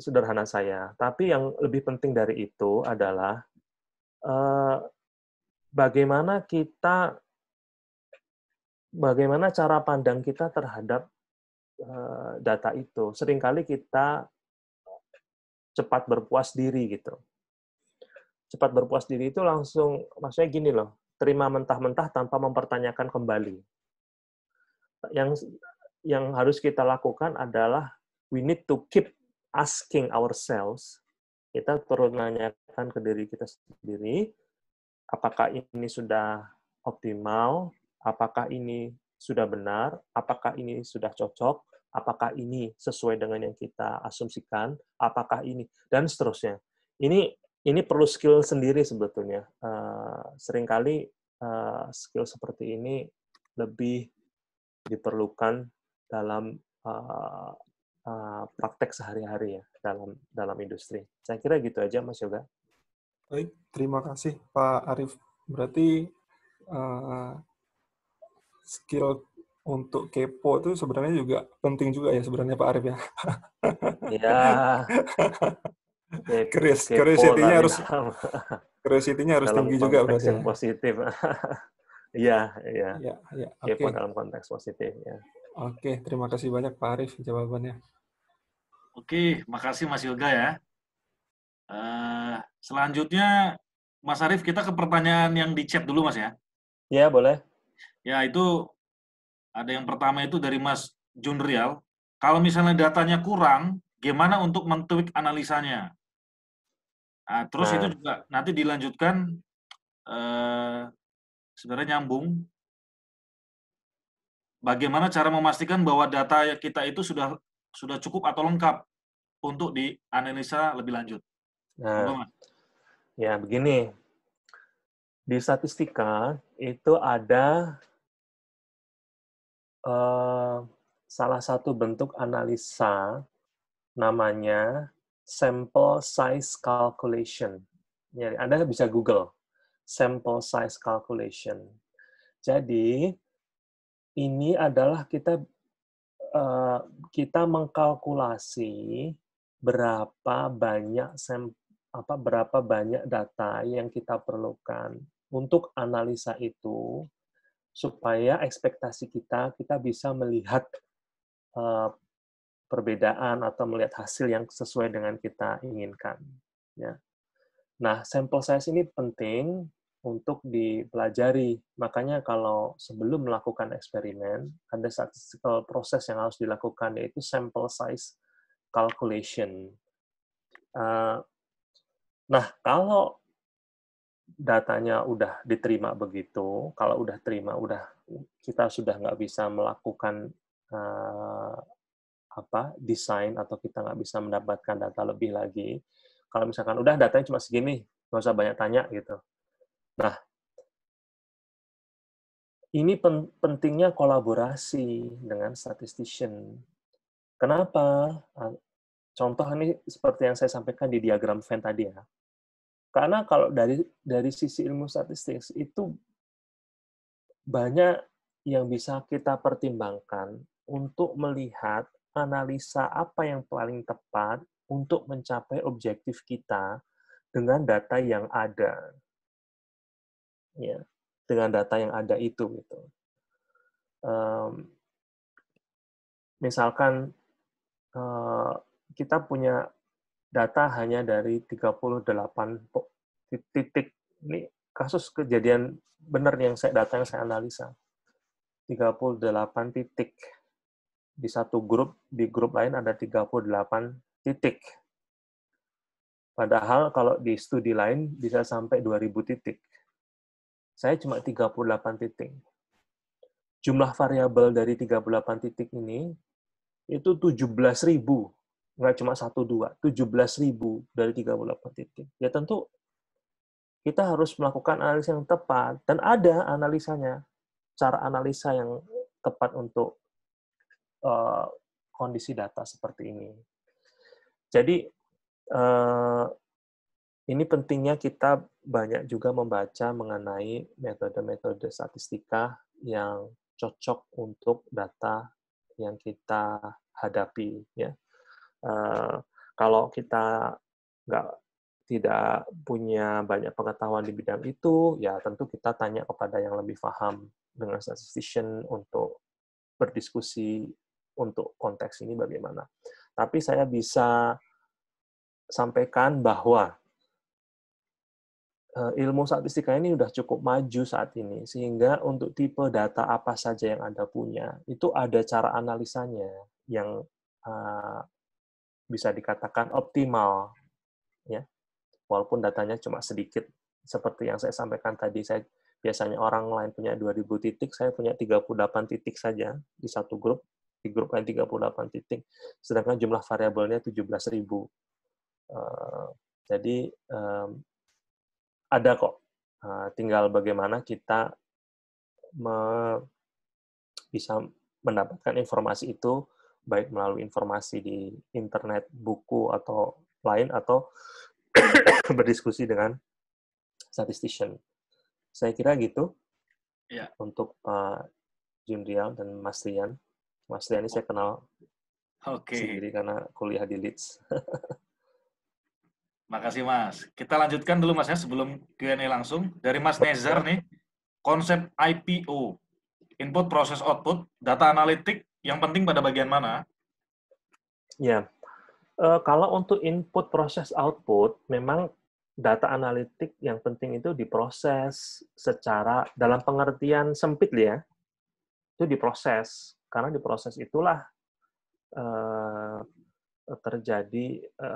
sederhana saya. Tapi yang lebih penting dari itu adalah eh, bagaimana kita, bagaimana cara pandang kita terhadap eh, data itu. Seringkali kita cepat berpuas diri gitu. Cepat berpuas diri itu langsung, maksudnya gini loh, terima mentah-mentah tanpa mempertanyakan kembali. Yang yang harus kita lakukan adalah we need to keep asking ourselves, kita perlu menanyakan ke diri kita sendiri, apakah ini sudah optimal, apakah ini sudah benar, apakah ini sudah cocok, apakah ini sesuai dengan yang kita asumsikan, apakah ini dan seterusnya. Ini ini perlu skill sendiri sebetulnya. Uh, seringkali uh, skill seperti ini lebih diperlukan dalam uh, Eh, praktek sehari-hari ya dalam dalam industri. Saya kira gitu aja Mas Yoga. Baik, terima kasih Pak Arif. Berarti uh, skill untuk kepo itu sebenarnya juga penting juga ya sebenarnya Pak Arif ya. Iya. Keris, curiosity-nya harus curiosity-nya harus tinggi juga berarti. Yang positif. Iya, iya. Iya, ya, Kepo okay. dalam konteks positif ya. Oke, terima kasih banyak Pak Arief jawabannya. Oke, makasih Mas Yoga ya. Uh, selanjutnya, Mas Arief, kita ke pertanyaan yang di chat dulu Mas ya. Iya, boleh. Ya, itu ada yang pertama itu dari Mas Junrial. Kalau misalnya datanya kurang, gimana untuk mentweak analisanya? Nah, terus nah. itu juga nanti dilanjutkan, uh, eh, sebenarnya nyambung, bagaimana cara memastikan bahwa data kita itu sudah sudah cukup atau lengkap untuk dianalisa lebih lanjut. Nah, ya begini. Di statistika itu ada uh, salah satu bentuk analisa namanya sample size calculation. Jadi Anda bisa Google sample size calculation. Jadi, ini adalah kita eh, kita mengkalkulasi berapa banyak sem apa berapa banyak data yang kita perlukan untuk analisa itu supaya ekspektasi kita kita bisa melihat eh, perbedaan atau melihat hasil yang sesuai dengan kita inginkan ya. Nah, sampel size ini penting untuk dipelajari. Makanya kalau sebelum melakukan eksperimen, ada statistical proses yang harus dilakukan, yaitu sample size calculation. Eh, nah, kalau datanya udah diterima begitu, kalau udah terima, udah kita sudah nggak bisa melakukan eh, apa desain atau kita nggak bisa mendapatkan data lebih lagi. Kalau misalkan udah datanya cuma segini, nggak usah banyak tanya gitu Nah, ini pen pentingnya kolaborasi dengan statistician. Kenapa? Contoh ini seperti yang saya sampaikan di diagram Venn tadi ya. Karena kalau dari dari sisi ilmu statistik itu banyak yang bisa kita pertimbangkan untuk melihat analisa apa yang paling tepat untuk mencapai objektif kita dengan data yang ada ya dengan data yang ada itu gitu um, misalkan uh, kita punya data hanya dari 38 titik ini kasus kejadian benar yang saya data yang saya analisa 38 titik di satu grup di grup lain ada 38 titik padahal kalau di studi lain bisa sampai 2000 titik saya cuma 38 titik. Jumlah variabel dari 38 titik ini itu 17 ribu, nggak cuma 1 2, ribu dari 38 titik. Ya tentu kita harus melakukan analisa yang tepat dan ada analisanya, cara analisa yang tepat untuk uh, kondisi data seperti ini. Jadi uh, ini pentingnya kita banyak juga membaca mengenai metode-metode statistika yang cocok untuk data yang kita hadapi. Ya. Uh, kalau kita nggak tidak punya banyak pengetahuan di bidang itu, ya tentu kita tanya kepada yang lebih paham dengan statistician untuk berdiskusi untuk konteks ini bagaimana. Tapi saya bisa sampaikan bahwa Eh, ilmu statistika ini sudah cukup maju saat ini, sehingga untuk tipe data apa saja yang Anda punya, itu ada cara analisanya yang uh, bisa dikatakan optimal. ya Walaupun datanya cuma sedikit. Seperti yang saya sampaikan tadi, saya biasanya orang lain punya 2000 titik, saya punya 38 titik saja di satu grup, di grup lain 38 titik, sedangkan jumlah variabelnya 17.000. Uh, eh, jadi um, ada kok. Uh, tinggal bagaimana kita me bisa mendapatkan informasi itu baik melalui informasi di internet, buku atau lain atau berdiskusi dengan statistician. Saya kira gitu ya. untuk Pak eh, Jim dan Mas Rian. Mas Rian ini saya kenal okay. sendiri karena kuliah di Leeds. Makasih Mas. Kita lanjutkan dulu Mas ya sebelum Q&A langsung. Dari Mas Nezar nih, konsep IPO, input proses output, data analitik, yang penting pada bagian mana? Ya, e, kalau untuk input proses output, memang data analitik yang penting itu diproses secara dalam pengertian sempit ya, itu diproses karena diproses itulah e, terjadi e,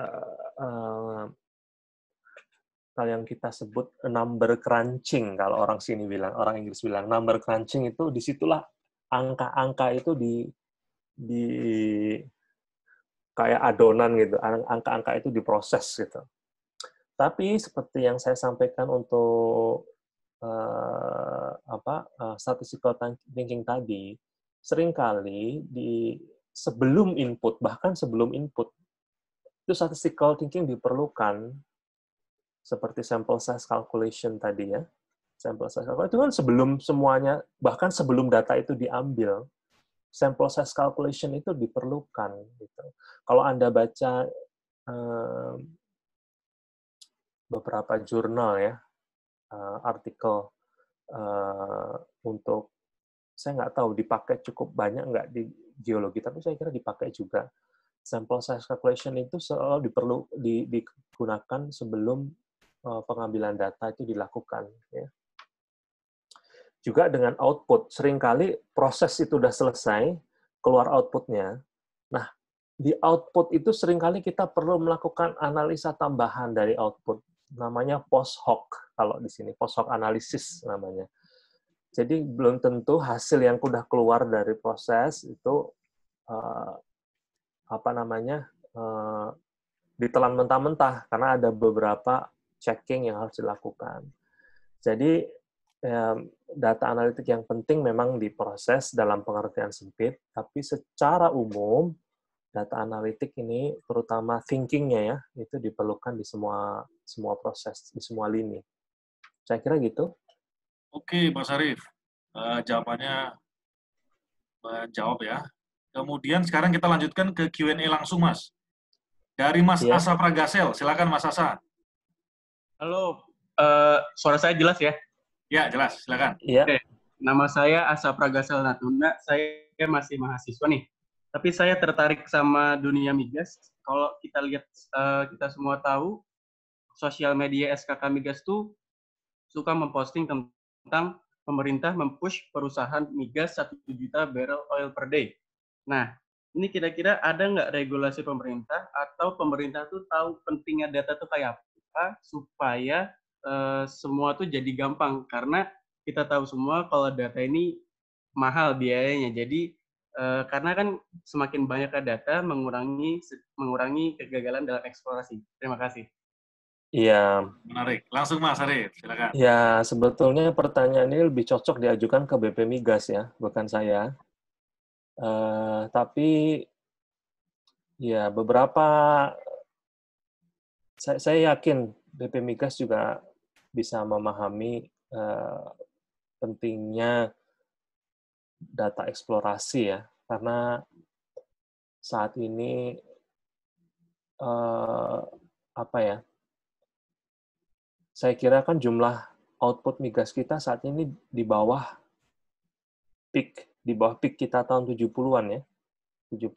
e, kalau yang kita sebut number crunching kalau orang sini bilang orang Inggris bilang number crunching itu disitulah angka-angka itu di di kayak adonan gitu angka-angka itu diproses gitu tapi seperti yang saya sampaikan untuk uh, apa uh, eh, statistical thinking tadi seringkali di sebelum input bahkan sebelum input itu statistical thinking diperlukan seperti sample size calculation tadi ya. Sample size calculation itu kan sebelum semuanya, bahkan sebelum data itu diambil, sample size calculation itu diperlukan. Gitu. Kalau Anda baca um, beberapa jurnal ya, uh, artikel uh, untuk, saya nggak tahu dipakai cukup banyak nggak di geologi, tapi saya kira dipakai juga sample size calculation itu selalu diperlu di, digunakan sebelum Eh, pengambilan data itu dilakukan. Ya. Juga dengan output, seringkali proses itu sudah selesai, keluar outputnya. Nah, di output itu seringkali kita perlu melakukan analisa tambahan dari output. Namanya post hoc, kalau di sini post hoc analisis namanya. Jadi belum tentu hasil yang sudah keluar dari proses itu eh, apa namanya eh, ditelan mentah-mentah karena ada beberapa checking yang harus dilakukan. Jadi data analitik yang penting memang diproses dalam pengertian sempit, tapi secara umum data analitik ini terutama thinkingnya ya, itu diperlukan di semua semua proses, di semua lini. Saya kira gitu. Oke, Mas Arief. Uh, eh, jawabannya menjawab ya. Kemudian sekarang kita lanjutkan ke Q&A langsung, Mas. Dari Mas ya. Asa Pragasel. Silakan Mas Asa. Halo, uh, suara saya jelas ya? Ya, jelas. Silakan. Iya. Oke. Nama saya Asa Pragasal Natuna. Saya masih mahasiswa nih. Tapi saya tertarik sama dunia migas. Kalau kita lihat, uh, kita semua tahu, sosial media SKK Migas tuh suka memposting tentang pemerintah mempush perusahaan migas 1 juta barrel oil per day. Nah, ini kira-kira ada nggak regulasi pemerintah atau pemerintah tuh tahu pentingnya data itu kayak apa? apa supaya uh, semua tuh jadi gampang karena kita tahu semua kalau data ini mahal biayanya. Jadi uh, karena kan semakin banyak data mengurangi mengurangi kegagalan dalam eksplorasi. Terima kasih. Iya. Menarik. Langsung Mas Arif, silakan. Ya, sebetulnya pertanyaan ini lebih cocok diajukan ke BP Migas ya, bukan saya. Uh, tapi ya beberapa saya, saya yakin BP Migas juga bisa memahami uh, pentingnya data eksplorasi ya, karena saat ini uh, apa ya? Saya kira kan jumlah output migas kita saat ini di bawah peak, di bawah peak kita tahun 70-an ya. 70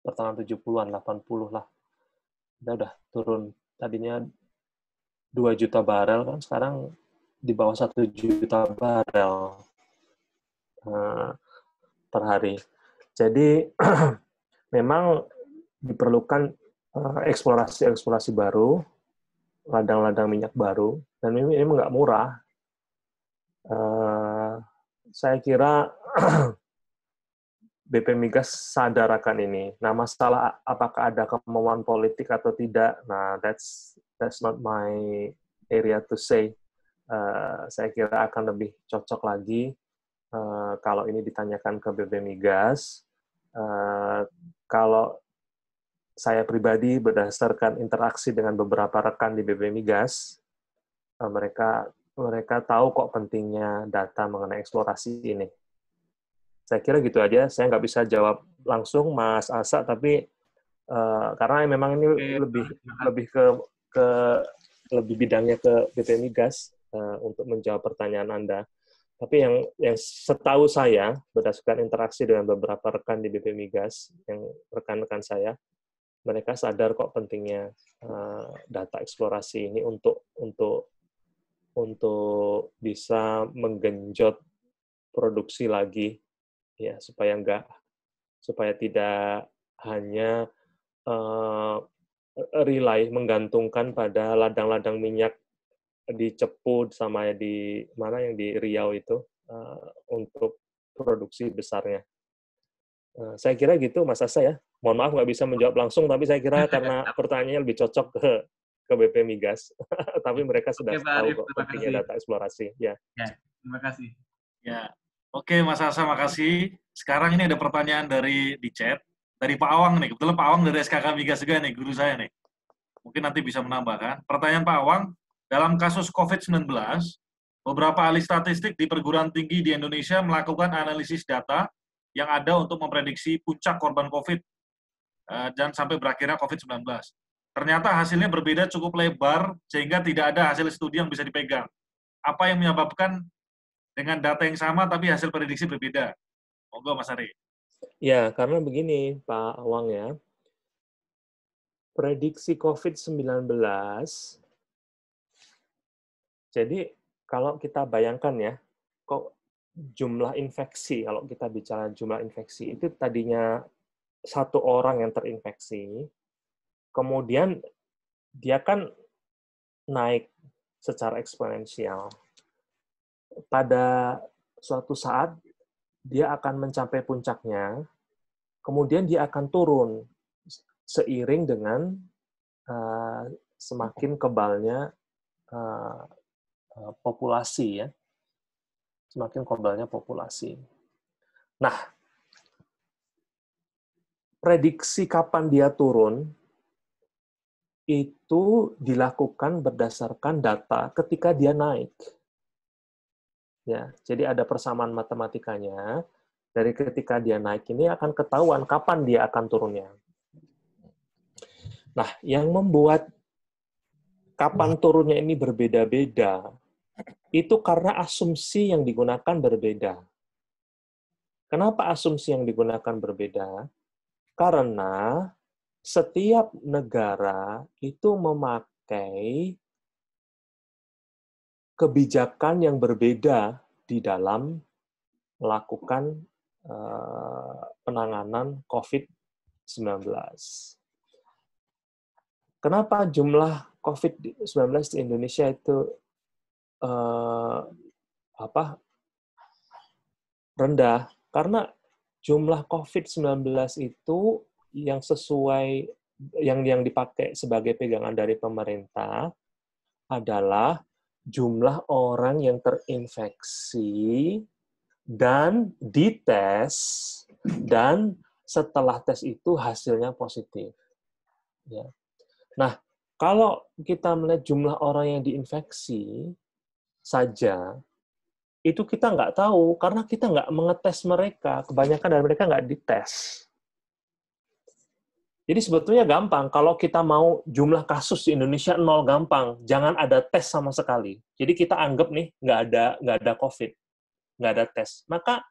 pertengahan 70-an, 80 lah kita udah turun tadinya 2 juta barel kan sekarang di bawah 1 juta barel uh, per hari. Jadi memang diperlukan eh, eksplorasi-eksplorasi uh, baru, ladang-ladang minyak baru, dan ini memang nggak murah. Uh, saya kira BP Migas sadar akan ini. Nah, masalah apakah ada kemauan politik atau tidak, nah that's that's not my area to say. Uh, saya kira akan lebih cocok lagi uh, kalau ini ditanyakan ke BP Migas. Uh, kalau saya pribadi berdasarkan interaksi dengan beberapa rekan di BP Migas, uh, mereka mereka tahu kok pentingnya data mengenai eksplorasi ini saya kira gitu aja. Saya nggak bisa jawab langsung Mas Asa, tapi uh, karena memang ini lebih lebih ke ke lebih bidangnya ke BP Migas uh, eh, untuk menjawab pertanyaan Anda. Tapi yang yang setahu saya berdasarkan interaksi dengan beberapa rekan di BP Migas yang rekan-rekan saya, mereka sadar kok pentingnya uh, data eksplorasi ini untuk untuk untuk bisa menggenjot produksi lagi ya supaya enggak supaya tidak hanya uh, rely menggantungkan pada ladang-ladang minyak di Cepu sama ya di mana yang di Riau itu uh, untuk produksi besarnya. Uh, saya kira gitu Mas Asa ya. Mohon maaf nggak bisa menjawab langsung, tapi saya kira karena pertanyaannya lebih cocok ke ke BP Migas. tapi mereka sudah Oke, tahu Arif, kok data eksplorasi. Ya. ya. Terima kasih. Ya, Oke, Mas Asa, makasih. Sekarang ini ada pertanyaan dari di chat dari Pak Awang nih. Kebetulan Pak Awang dari SKK Migas juga nih, guru saya nih. Mungkin nanti bisa menambahkan. Pertanyaan Pak Awang, dalam kasus COVID-19, beberapa ahli statistik di perguruan tinggi di Indonesia melakukan analisis data yang ada untuk memprediksi puncak korban COVID eh, dan sampai berakhirnya COVID-19. Ternyata hasilnya berbeda cukup lebar sehingga tidak ada hasil studi yang bisa dipegang. Apa yang menyebabkan dengan data yang sama tapi hasil prediksi berbeda. Monggo Mas Ari. Ya, karena begini Pak Awang ya. Prediksi COVID-19 jadi kalau kita bayangkan ya, kok jumlah infeksi, kalau kita bicara jumlah infeksi, itu tadinya satu orang yang terinfeksi, kemudian dia kan naik secara eksponensial pada suatu saat dia akan mencapai puncaknya, kemudian dia akan turun seiring dengan uh, semakin kebalnya uh, uh, populasi ya, semakin kebalnya populasi. Nah, prediksi kapan dia turun itu dilakukan berdasarkan data ketika dia naik ya jadi ada persamaan matematikanya dari ketika dia naik ini akan ketahuan kapan dia akan turunnya nah yang membuat kapan nah. turunnya ini berbeda-beda itu karena asumsi yang digunakan berbeda kenapa asumsi yang digunakan berbeda karena setiap negara itu memakai kebijakan yang berbeda di dalam melakukan eh, penanganan COVID-19. Kenapa jumlah COVID-19 di Indonesia itu eh, apa rendah? Karena jumlah COVID-19 itu yang sesuai yang yang dipakai sebagai pegangan dari pemerintah adalah jumlah orang yang terinfeksi dan dites dan setelah tes itu hasilnya positif. Ya. Nah, kalau kita melihat jumlah orang yang diinfeksi saja, itu kita nggak tahu karena kita nggak mengetes mereka. Kebanyakan dari mereka nggak dites. Jadi sebetulnya gampang kalau kita mau jumlah kasus di Indonesia nol gampang, jangan ada tes sama sekali. Jadi kita anggap nih nggak ada nggak ada COVID, nggak ada tes. Maka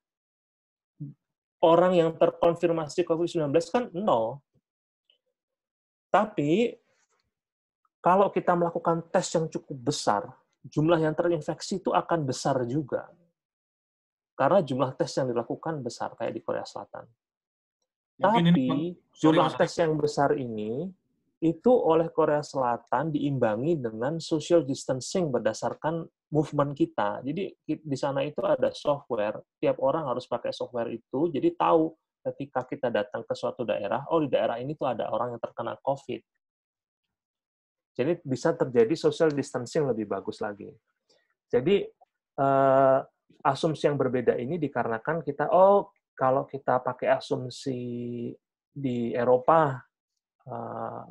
orang yang terkonfirmasi COVID-19 kan nol. Tapi kalau kita melakukan tes yang cukup besar, jumlah yang terinfeksi itu akan besar juga. Karena jumlah tes yang dilakukan besar kayak di Korea Selatan. Tapi ini, jumlah tes yang besar ini itu oleh Korea Selatan diimbangi dengan social distancing berdasarkan movement kita. Jadi di sana itu ada software, tiap orang harus pakai software itu, jadi tahu ketika kita datang ke suatu daerah, oh di daerah ini tuh ada orang yang terkena COVID. Jadi bisa terjadi social distancing lebih bagus lagi. Jadi eh, asumsi yang berbeda ini dikarenakan kita, oh kalau kita pakai asumsi di Eropa eh,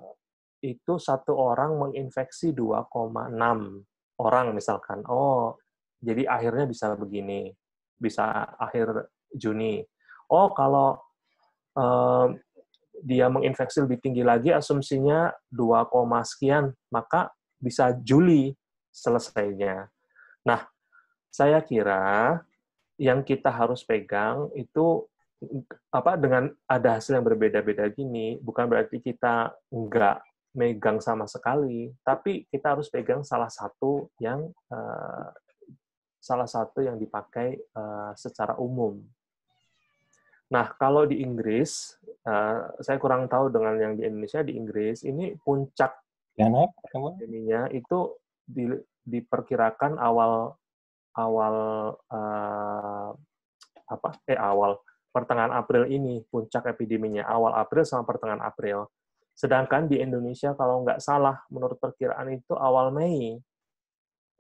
itu satu orang menginfeksi 2,6 orang misalkan. Oh, jadi akhirnya bisa begini, bisa akhir Juni. Oh, kalau eh, dia menginfeksi lebih tinggi lagi asumsinya 2, sekian, maka bisa Juli selesainya. Nah, saya kira yang kita harus pegang itu apa dengan ada hasil yang berbeda-beda gini bukan berarti kita nggak megang sama sekali tapi kita harus pegang salah satu yang uh, salah satu yang dipakai uh, secara umum nah kalau di Inggris uh, saya kurang tahu dengan yang di Indonesia di Inggris ini puncak ininya itu di, diperkirakan awal awal uh, apa eh awal pertengahan April ini puncak epideminya awal April sama pertengahan April. Sedangkan di Indonesia kalau nggak salah menurut perkiraan itu awal Mei.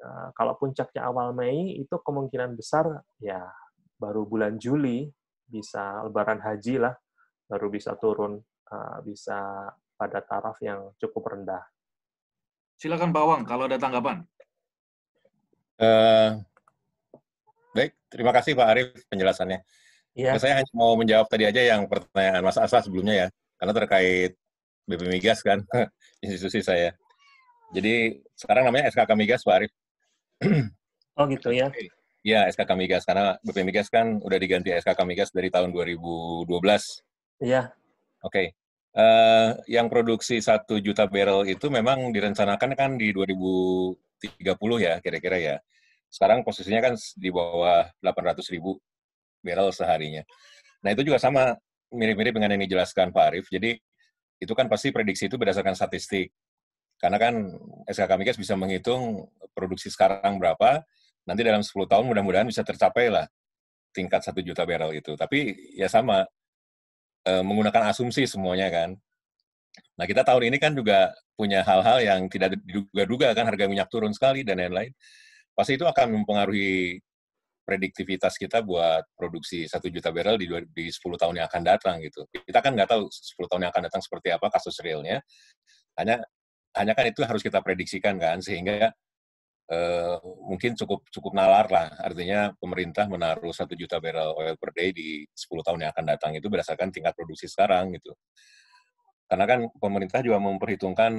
uh, kalau puncaknya awal Mei itu kemungkinan besar ya baru bulan Juli bisa Lebaran Haji lah baru bisa turun eh, bisa pada taraf yang cukup rendah. Silakan bawang kalau ada tanggapan. Uh, Baik, terima kasih Pak Arief penjelasannya. Ya. Saya hanya mau menjawab tadi aja yang pertanyaan Mas Asa sebelumnya ya, karena terkait BP Migas kan, institusi saya. Jadi sekarang namanya SKK Migas Pak Arief. oh gitu ya. Iya, SKK Migas karena BP Migas kan udah diganti SKK Migas dari tahun 2012. Iya. Oke. Okay. Uh, eh, yang produksi satu juta barrel itu memang direncanakan kan di 2030 ya kira-kira ya. Sekarang posisinya kan di bawah 800 ribu barrel seharinya. Nah itu juga sama mirip-mirip dengan yang dijelaskan Pak Arief. Jadi itu kan pasti prediksi itu berdasarkan statistik. Karena kan SKK Migas bisa menghitung produksi sekarang berapa, nanti dalam 10 tahun mudah-mudahan bisa tercapai lah tingkat 1 juta barrel itu. Tapi ya sama, e, menggunakan asumsi semuanya kan. Nah kita tahun ini kan juga punya hal-hal yang tidak diduga-duga kan harga minyak turun sekali dan lain-lain pasti itu akan mempengaruhi prediktivitas kita buat produksi satu juta barrel di, di 10 tahun yang akan datang gitu. Kita kan nggak tahu 10 tahun yang akan datang seperti apa kasus realnya. Hanya hanya kan itu harus kita prediksikan kan sehingga eh, mungkin cukup cukup nalar lah. Artinya pemerintah menaruh satu juta barrel oil per day di 10 tahun yang akan datang itu berdasarkan tingkat produksi sekarang gitu. Karena kan pemerintah juga memperhitungkan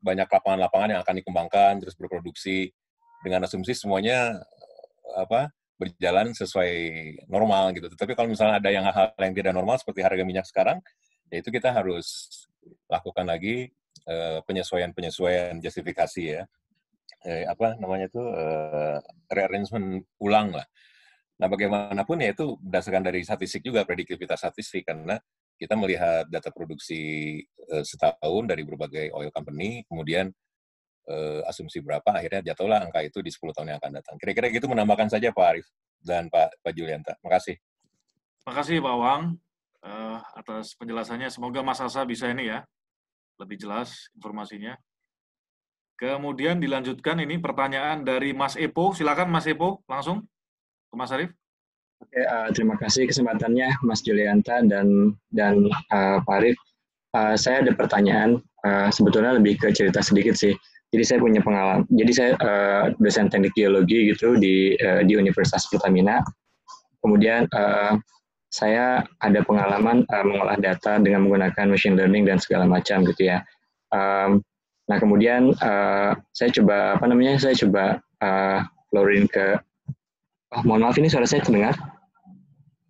banyak lapangan-lapangan yang akan dikembangkan terus berproduksi dengan asumsi semuanya eh, apa berjalan sesuai normal gitu. Tapi kalau misalnya ada yang hal-hal yang tidak normal seperti harga minyak sekarang, ya itu kita harus lakukan lagi eh, penyesuaian-penyesuaian justifikasi ya. Eh, apa namanya itu uh, rearrangement ulang lah. Nah bagaimanapun ya itu berdasarkan dari statistik juga prediktivitas statistik karena kita melihat data produksi uh, setahun dari berbagai oil company kemudian uh, asumsi berapa, akhirnya jatuhlah angka itu di 10 tahun yang akan datang. Kira-kira gitu menambahkan saja Pak Arief dan Pak, Pak Julianta. Makasih. Makasih Pak Wang uh, atas penjelasannya. Semoga Mas Asa bisa ini ya, lebih jelas informasinya. Kemudian dilanjutkan ini pertanyaan dari Mas Epo. Silakan Mas Epo langsung ke Mas Arief. Oke, uh, terima kasih kesempatannya Mas Julianta dan dan uh, Pak Arief. Uh, saya ada pertanyaan, uh, sebetulnya lebih ke cerita sedikit sih. Jadi saya punya pengalaman. Jadi saya uh, dosen teknik geologi gitu di uh, di Universitas Pertamina. Kemudian uh, saya ada pengalaman uh, mengolah data dengan menggunakan machine learning dan segala macam gitu ya. Um, nah kemudian uh, saya coba apa namanya? Saya coba uh, lorin ke. Oh, mohon maaf ini suara saya terdengar?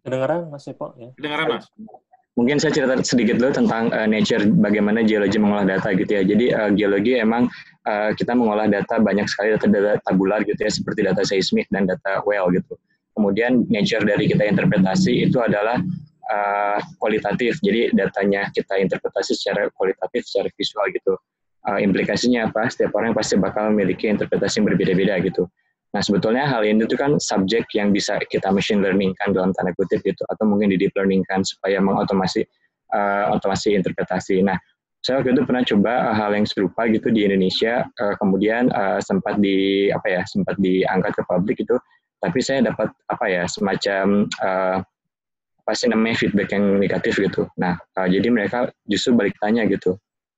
Kedengaran Mas Epo ya. Kedengaran Mas. Mungkin saya cerita sedikit dulu tentang uh, nature bagaimana geologi mengolah data gitu ya. Jadi uh, geologi emang uh, kita mengolah data banyak sekali data-data tabular gitu ya seperti data seismik dan data well gitu. Kemudian nature dari kita interpretasi itu adalah uh, kualitatif. Jadi datanya kita interpretasi secara kualitatif, secara visual gitu. Uh, implikasinya apa? Setiap orang pasti bakal memiliki interpretasi yang berbeda-beda gitu. Nah, sebetulnya hal ini itu kan subjek yang bisa kita machine learning kan dalam tanda kutip gitu atau mungkin di deep learning kan supaya mengotomasi uh, otomasi interpretasi. Nah, saya waktu itu pernah coba eh, hal yang serupa gitu di Indonesia uh, kemudian uh, sempat di apa ya, sempat diangkat ke publik gitu tapi saya dapat apa ya, semacam uh, apa sih namanya feedback yang negatif gitu. Nah, uh, jadi mereka justru balik tanya gitu.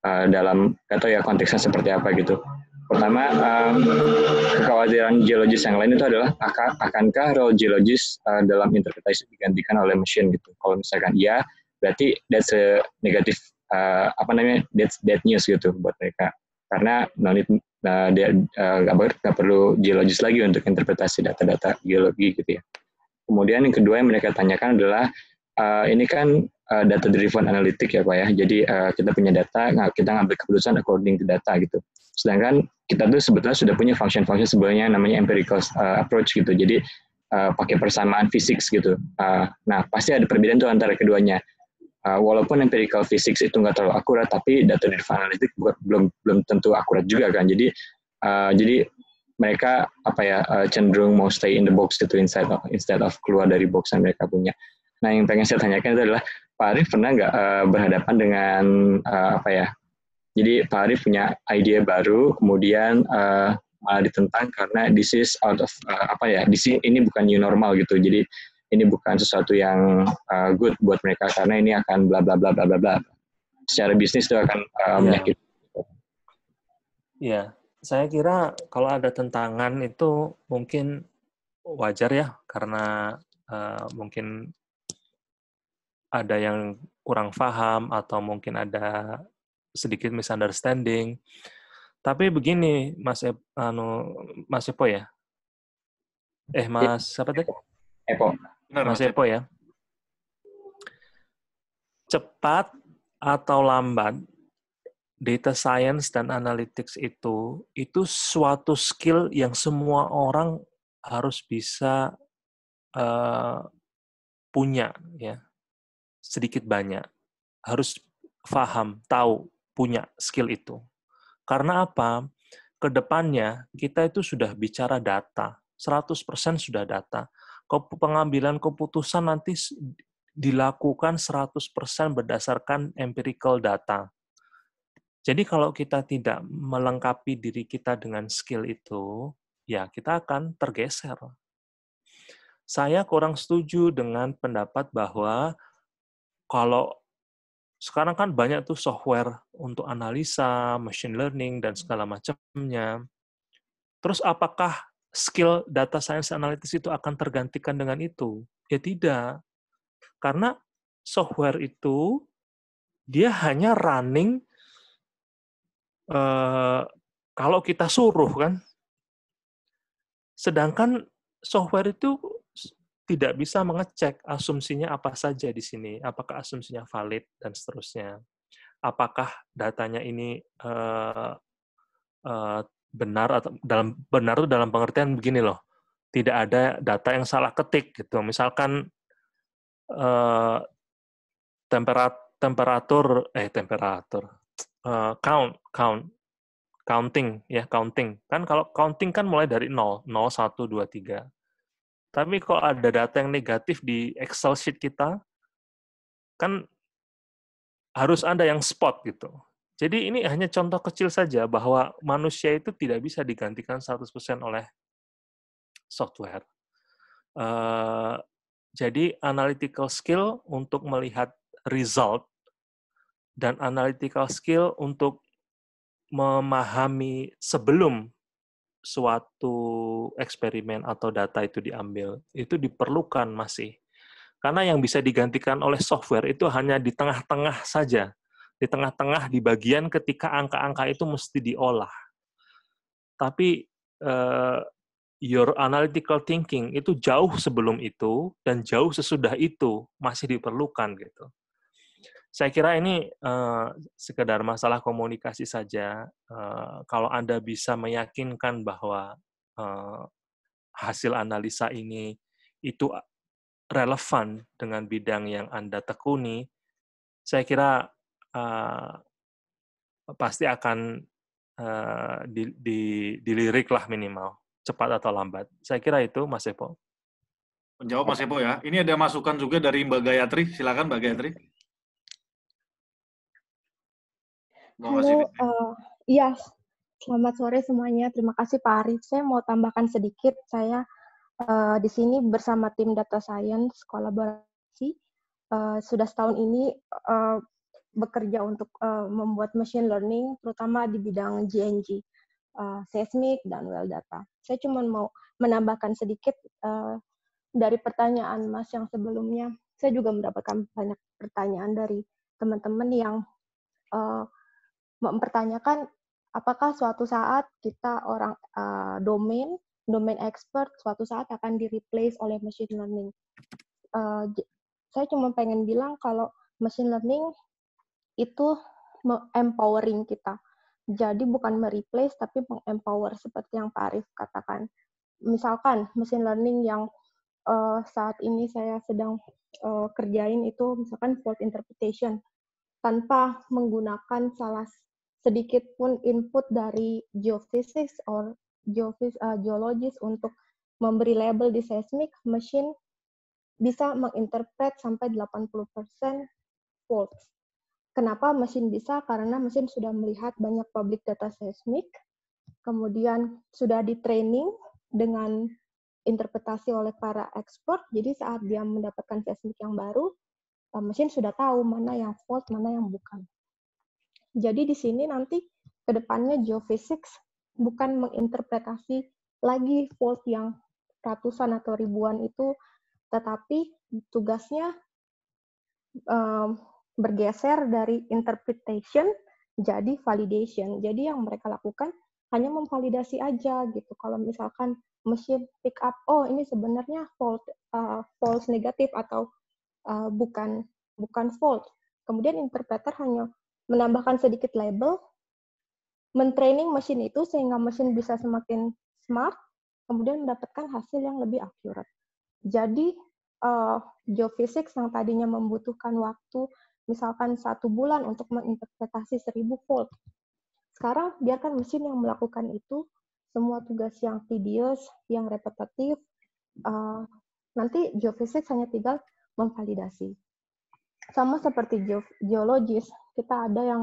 Uh, dalam atau ya konteksnya seperti apa gitu Pertama, um, kekhawatiran geologis yang lain itu adalah akan, akankah role geologis uh, dalam interpretasi digantikan oleh mesin gitu. Kalau misalkan iya, berarti that's a negative uh, apa namanya that's bad news gitu buat mereka. Karena no need, uh, uh, perlu geologis lagi untuk interpretasi data-data geologi gitu ya. Kemudian yang kedua yang mereka tanyakan adalah uh, ini kan uh, eh, data driven analytic ya pak ya jadi uh, kita punya data kita ngambil keputusan according to data gitu sedangkan kita tuh sebetulnya sudah punya function-function sebenarnya namanya empirical uh, approach gitu jadi uh, pakai persamaan fisik gitu uh, nah pasti ada perbedaan tuh antara keduanya uh, walaupun empirical physics itu nggak terlalu akurat tapi data driven analytic belum belum tentu akurat juga kan jadi uh, jadi mereka apa ya cenderung mau stay in the box gitu instead of, instead of keluar dari box yang mereka punya. Nah, yang pengen saya tanyakan itu adalah Pak Arief pernah nggak uh, berhadapan dengan uh, apa ya? Jadi Pak Arief punya ide baru, kemudian uh, malah ditentang karena this is out of uh, apa ya? This is, ini bukan new normal gitu. Jadi ini bukan sesuatu yang uh, good buat mereka karena ini akan bla bla bla bla bla bla. Secara bisnis itu akan uh, iya. menyakitkan. Ya, saya kira kalau ada tentangan itu mungkin wajar ya karena uh, mungkin ada yang kurang paham atau mungkin ada sedikit misunderstanding. Tapi begini, Mas e, anu Mas Epo ya. Eh, Mas siapa tadi? Epo. Mas Epo ya. Cepat atau lambat data science dan analytics itu itu suatu skill yang semua orang harus bisa uh, punya ya sedikit banyak. Harus paham, tahu, punya skill itu. Karena apa? Kedepannya kita itu sudah bicara data, 100% sudah data. Pengambilan keputusan nanti dilakukan 100% berdasarkan empirical data. Jadi kalau kita tidak melengkapi diri kita dengan skill itu, ya kita akan tergeser. Saya kurang setuju dengan pendapat bahwa kalau sekarang kan banyak tuh software untuk analisa, machine learning, dan hmm. segala macamnya. Terus apakah skill data science analytics itu akan tergantikan dengan itu? Ya tidak. Karena software itu dia hanya running uh, kalau kita suruh kan. Sedangkan software itu tidak bisa mengecek asumsinya apa saja di sini, apakah asumsinya valid dan seterusnya, apakah datanya ini uh, uh, benar atau dalam benar itu dalam pengertian begini loh, tidak ada data yang salah ketik gitu, misalkan uh, temperat temperatur eh temperatur uh, count count counting ya counting kan kalau counting kan mulai dari 0 0 1 2 3 tapi kok ada data yang negatif di Excel sheet kita, kan harus ada yang spot gitu. Jadi ini hanya contoh kecil saja bahwa manusia itu tidak bisa digantikan 100% oleh software. Uh, jadi analytical skill untuk melihat result dan analytical skill untuk memahami sebelum suatu eksperimen atau data itu diambil, itu diperlukan masih. Karena yang bisa digantikan oleh software itu hanya di tengah-tengah saja. Di tengah-tengah, di bagian ketika angka-angka itu mesti diolah. Tapi uh, your analytical thinking itu jauh sebelum itu dan jauh sesudah itu masih diperlukan gitu saya kira ini uh, sekedar masalah komunikasi saja. Uh, kalau Anda bisa meyakinkan bahwa uh, hasil analisa ini itu relevan dengan bidang yang Anda tekuni, saya kira uh, pasti akan uh, di, di, dilirik minimal, cepat atau lambat. Saya kira itu, Mas Epo. Menjawab Mas Epo ya. Ini ada masukan juga dari Mbak Gayatri. Silakan Mbak Gayatri. Halo, uh, iya. Selamat sore semuanya. Terima kasih Pak Arif. Saya mau tambahkan sedikit. Saya uh, di sini bersama tim data science kolaborasi uh, sudah setahun ini uh, bekerja untuk uh, membuat machine learning, terutama di bidang GNG, uh, seismik dan well data. Saya cuma mau menambahkan sedikit uh, dari pertanyaan Mas yang sebelumnya. Saya juga mendapatkan banyak pertanyaan dari teman-teman yang uh, mempertanyakan apakah suatu saat kita orang uh, domain domain expert suatu saat akan di replace oleh machine learning. Uh, saya cuma pengen bilang kalau machine learning itu empowering kita. Jadi bukan mereplace tapi mengempower seperti yang Pak Arif katakan. Misalkan machine learning yang uh, saat ini saya sedang uh, kerjain itu misalkan fault interpretation tanpa menggunakan salah sedikit pun input dari geofisik or geofis, uh, geologis untuk memberi label di seismic machine bisa menginterpret sampai 80% faults. Kenapa mesin bisa? Karena mesin sudah melihat banyak public data seismik, kemudian sudah di training dengan interpretasi oleh para expert. Jadi saat dia mendapatkan seismik yang baru, eh, mesin sudah tahu mana yang fault, mana yang bukan. Jadi di sini nanti kedepannya geophysics bukan menginterpretasi lagi volt yang ratusan atau ribuan itu, tetapi tugasnya um, bergeser dari interpretation jadi validation. Jadi yang mereka lakukan hanya memvalidasi aja gitu. Kalau misalkan mesin pick up, oh ini sebenarnya fault uh, eh, false negatif atau uh, bukan bukan fault. Kemudian interpreter hanya menambahkan sedikit label, mentraining mesin itu sehingga mesin bisa semakin smart, kemudian mendapatkan hasil yang lebih akurat. Jadi uh, geofisik yang tadinya membutuhkan waktu misalkan satu bulan untuk menginterpretasi seribu volt. Sekarang biarkan mesin yang melakukan itu, semua tugas yang tedious, yang repetitif, uh, nanti geofisik hanya tinggal memvalidasi. Sama seperti geologis, kita ada yang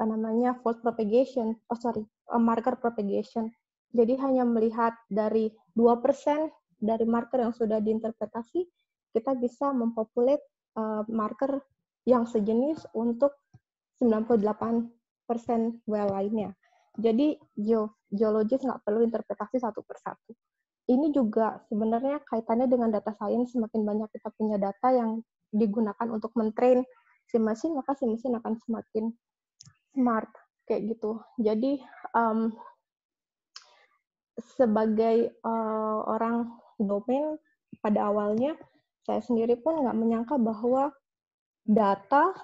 uh, namanya fault propagation, oh sorry, uh, marker propagation. Jadi hanya melihat dari 2% dari marker yang sudah diinterpretasi, kita bisa mempopulate uh, marker yang sejenis untuk 98% well lainnya. Jadi ge geologis nggak perlu interpretasi satu persatu. Ini juga sebenarnya kaitannya dengan data science, semakin banyak kita punya data yang digunakan untuk mentrain si mesin maka si mesin akan semakin smart kayak gitu jadi um, sebagai uh, orang domain pada awalnya saya sendiri pun nggak menyangka bahwa data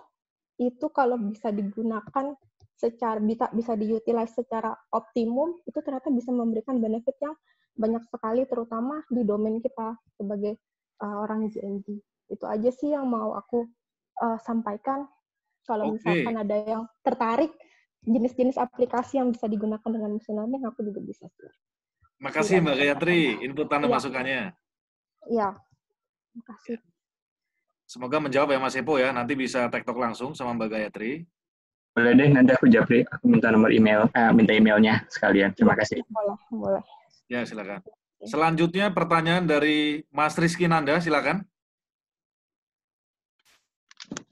itu kalau bisa digunakan secara bisa bisa diutilize secara optimum itu ternyata bisa memberikan benefit yang banyak sekali terutama di domain kita sebagai uh, orang JNG. Itu aja sih yang mau aku uh, sampaikan kalau okay. misalkan ada yang tertarik jenis-jenis aplikasi yang bisa digunakan dengan machine learning aku juga bisa share. Makasih Mbak Gayatri inputan dan ya. masukannya. Iya. Makasih. Iya. Semoga menjawab ya Mas Epo ya. Nanti bisa tektok langsung sama Mbak Gayatri. Boleh deh, nanti aku japri, aku minta nomor email, eh, minta emailnya sekalian. Terima kasih. Boleh, boleh. Ya, silakan. Selanjutnya pertanyaan dari Mas Rizky Nanda, silakan.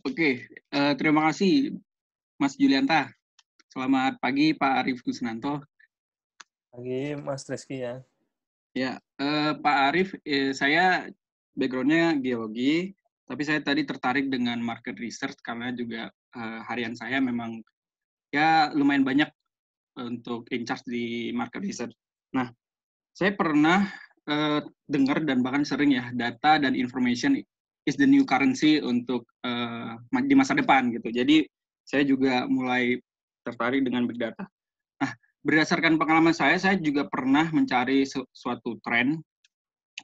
Oke, uh, terima kasih Mas Julianta. Selamat pagi Pak Arif Kusnanto. Pagi Mas Reski ya. Ya, uh, Pak Arif, eh, saya backgroundnya geologi, tapi saya tadi tertarik dengan market research karena juga uh, harian saya memang ya lumayan banyak untuk in charge di market research. Nah, saya pernah uh, dengar dan bahkan sering ya data dan information is the new currency untuk uh, di masa depan gitu. Jadi saya juga mulai tertarik dengan big data. Nah, berdasarkan pengalaman saya, saya juga pernah mencari su suatu tren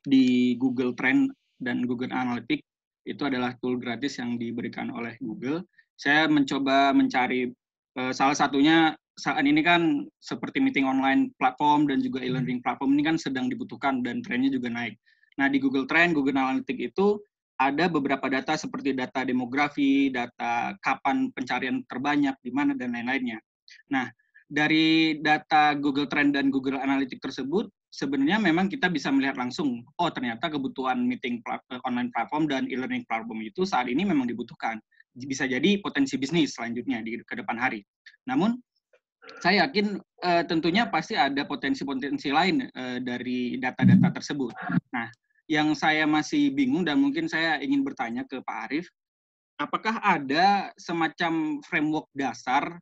di Google Trend dan Google Analytics. Itu adalah tool gratis yang diberikan oleh Google. Saya mencoba mencari uh, salah satunya saat ini kan seperti meeting online platform dan juga e-learning platform ini kan sedang dibutuhkan dan trennya juga naik. Nah, di Google Trend, Google Analytics itu ada beberapa data seperti data demografi, data kapan pencarian terbanyak, di mana, dan lain-lainnya. Nah, dari data Google Trend dan Google Analytics tersebut, sebenarnya memang kita bisa melihat langsung, oh ternyata kebutuhan meeting eh, online platform dan e-learning platform itu saat ini memang dibutuhkan. Bisa jadi potensi bisnis selanjutnya di ke depan hari. Namun, saya yakin eh, tentunya pasti ada potensi-potensi lain eh, dari data-data tersebut. Nah, yang saya masih bingung dan mungkin saya ingin bertanya ke Pak Arief, apakah ada semacam framework dasar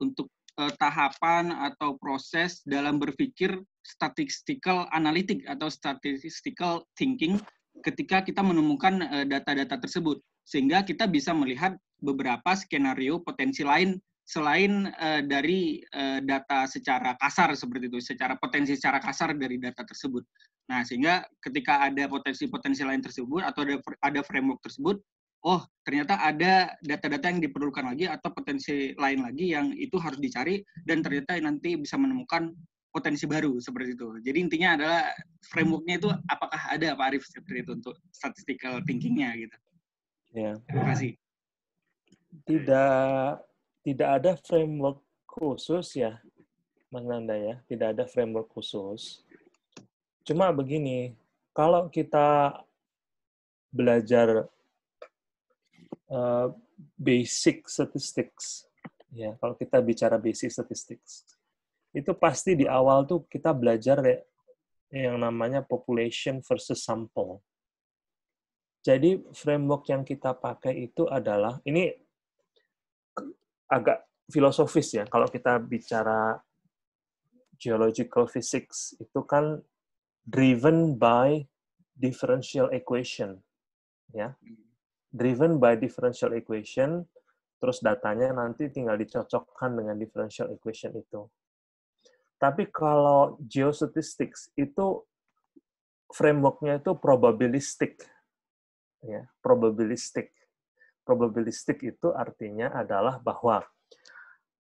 untuk eh, tahapan atau proses dalam berpikir statistical analytic atau statistical thinking ketika kita menemukan eh, data-data eh, tersebut sehingga kita bisa melihat beberapa skenario potensi lain selain uh, dari uh, data secara kasar seperti itu, secara potensi secara kasar dari data tersebut. Nah, sehingga ketika ada potensi-potensi lain tersebut atau ada ada framework tersebut, oh, ternyata ada data-data yang diperlukan lagi atau potensi lain lagi yang itu harus dicari dan ternyata nanti bisa menemukan potensi baru seperti itu. Jadi intinya adalah frameworknya itu apakah ada Pak Arif seperti itu untuk statistical thinkingnya gitu. Ya. Terima kasih. Tidak tidak ada framework khusus ya, Mas Nanda ya. Tidak ada framework khusus Cuma begini, kalau kita belajar uh, basic statistics, ya kalau kita bicara basic statistics, itu pasti di awal tuh kita belajar yang namanya population versus sample. Jadi framework yang kita pakai itu adalah ini agak filosofis ya kalau kita bicara geological physics itu kan driven by differential equation ya driven by differential equation terus datanya nanti tinggal dicocokkan dengan differential equation itu tapi kalau geostatistics itu frameworknya itu probabilistik ya probabilistik probabilistik itu artinya adalah bahwa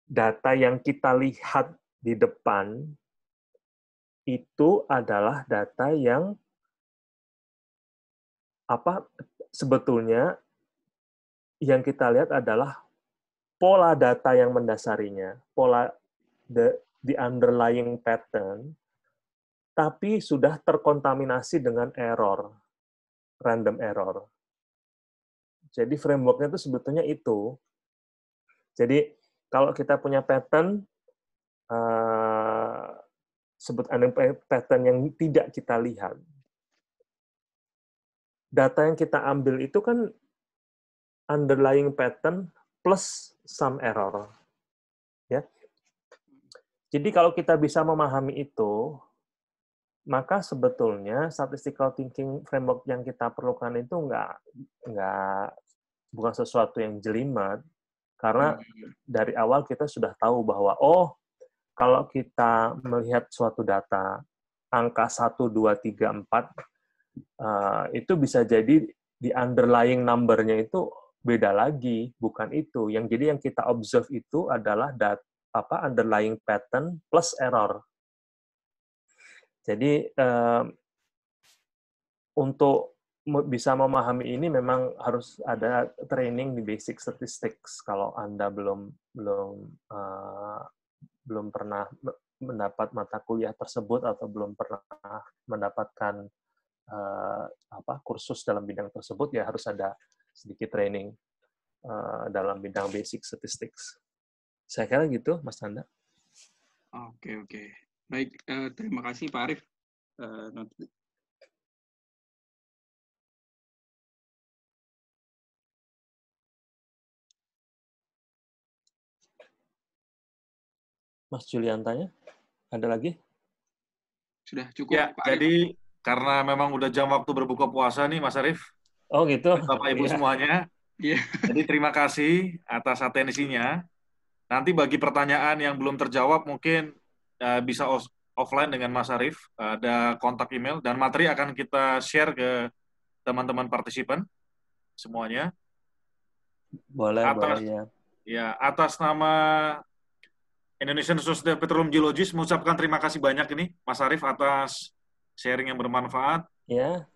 data yang kita lihat di depan itu adalah data yang apa sebetulnya yang kita lihat adalah pola data yang mendasarinya, pola the, the underlying pattern, tapi sudah terkontaminasi dengan error, random error. Jadi frameworknya itu sebetulnya itu. Jadi kalau kita punya pattern, uh, sebut pattern yang tidak kita lihat. Data yang kita ambil itu kan underlying pattern plus some error. Ya. Jadi kalau kita bisa memahami itu, maka sebetulnya statistical thinking framework yang kita perlukan itu enggak nggak bukan sesuatu yang jelimet karena hmm. dari awal kita sudah tahu bahwa oh kalau kita melihat suatu data, angka 1, 2, 3, 4, uh, itu bisa jadi di underlying number-nya itu beda lagi, bukan itu. Yang jadi yang kita observe itu adalah dat, apa underlying pattern plus error. Jadi uh, untuk bisa memahami ini memang harus ada training di basic statistics kalau anda belum belum uh, belum pernah mendapat mata kuliah tersebut atau belum pernah mendapatkan uh, apa kursus dalam bidang tersebut ya harus ada sedikit training uh, dalam bidang basic statistics. Saya kira gitu, Mas Tanda. Oke okay, oke, okay. baik. Uh, terima kasih Pak Arif. Uh, Mas Julian tanya, ada lagi? Sudah cukup. Ya, Pak jadi karena memang udah jam waktu berbuka puasa nih, Mas Arif. Oh gitu. Bapak Ibu ya. semuanya. Ya. Jadi terima kasih atas atensinya. Nanti bagi pertanyaan yang belum terjawab mungkin uh, bisa offline dengan Mas Arif. Uh, ada kontak email dan materi akan kita share ke teman-teman partisipan semuanya. Boleh, atas, boleh ya. Ya, atas nama Indonesian Society Petroleum Geologists mengucapkan terima kasih banyak ini Mas Arif atas sharing yang bermanfaat. Ya,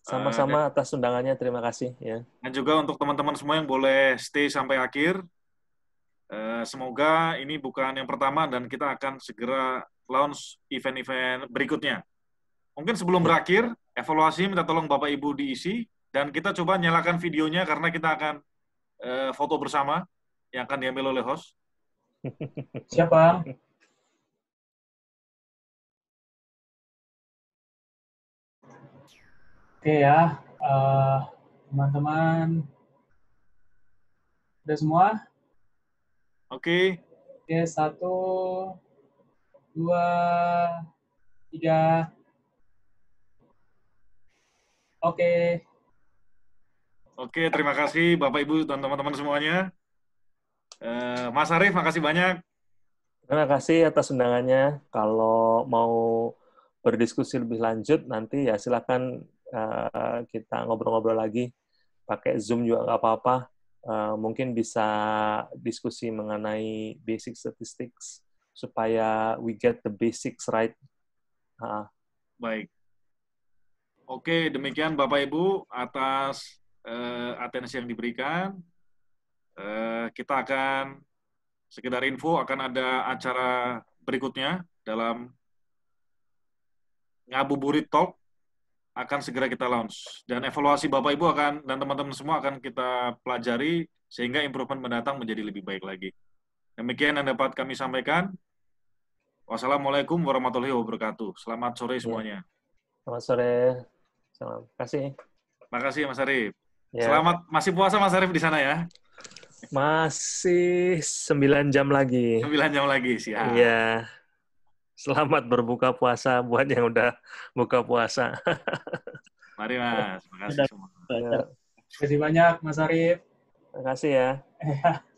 sama-sama uh, atas undangannya terima kasih ya. Dan juga untuk teman-teman semua yang boleh stay sampai akhir. Uh, semoga ini bukan yang pertama dan kita akan segera launch event-event berikutnya. Mungkin sebelum berakhir, evaluasi minta tolong Bapak Ibu diisi dan kita coba nyalakan videonya karena kita akan uh, foto bersama yang akan diambil oleh host siapa Oke ya, teman eh, teman-teman. Udah semua? Oke. Oke, satu, dua, tiga. Oke. Oke, terima kasih Bapak Ibu dan teman-teman semuanya. Eh, Mas Arief, makasih banyak. Terima kasih atas undangannya. Kalau mau berdiskusi lebih lanjut, nanti ya silakan uh, kita ngobrol-ngobrol lagi. Pakai Zoom juga nggak apa-apa. Uh, mungkin bisa diskusi mengenai basic statistics supaya we get the basics right. Uh. Baik. Oke, demikian Bapak Ibu atas uh, atensi yang diberikan. Eh, kita akan sekedar info akan ada acara berikutnya dalam ngabuburit talk akan segera kita launch dan evaluasi Bapak Ibu akan dan teman-teman semua akan kita pelajari sehingga improvement mendatang menjadi lebih baik lagi. Demikian yang dapat kami sampaikan. Wassalamualaikum warahmatullahi wabarakatuh. Selamat sore ya. semuanya. Selamat sore. Terima kasih. Terima kasih Mas Arif. Ya. Selamat masih puasa Mas Arif di sana ya. Masih 9 jam lagi. 9 jam lagi, sih. Iya. Selamat berbuka puasa buat yang udah buka puasa. Mari, Mas. Makasih semua. Iya. Terima kasih banyak, Mas Arif. Terima kasih ya. Iya.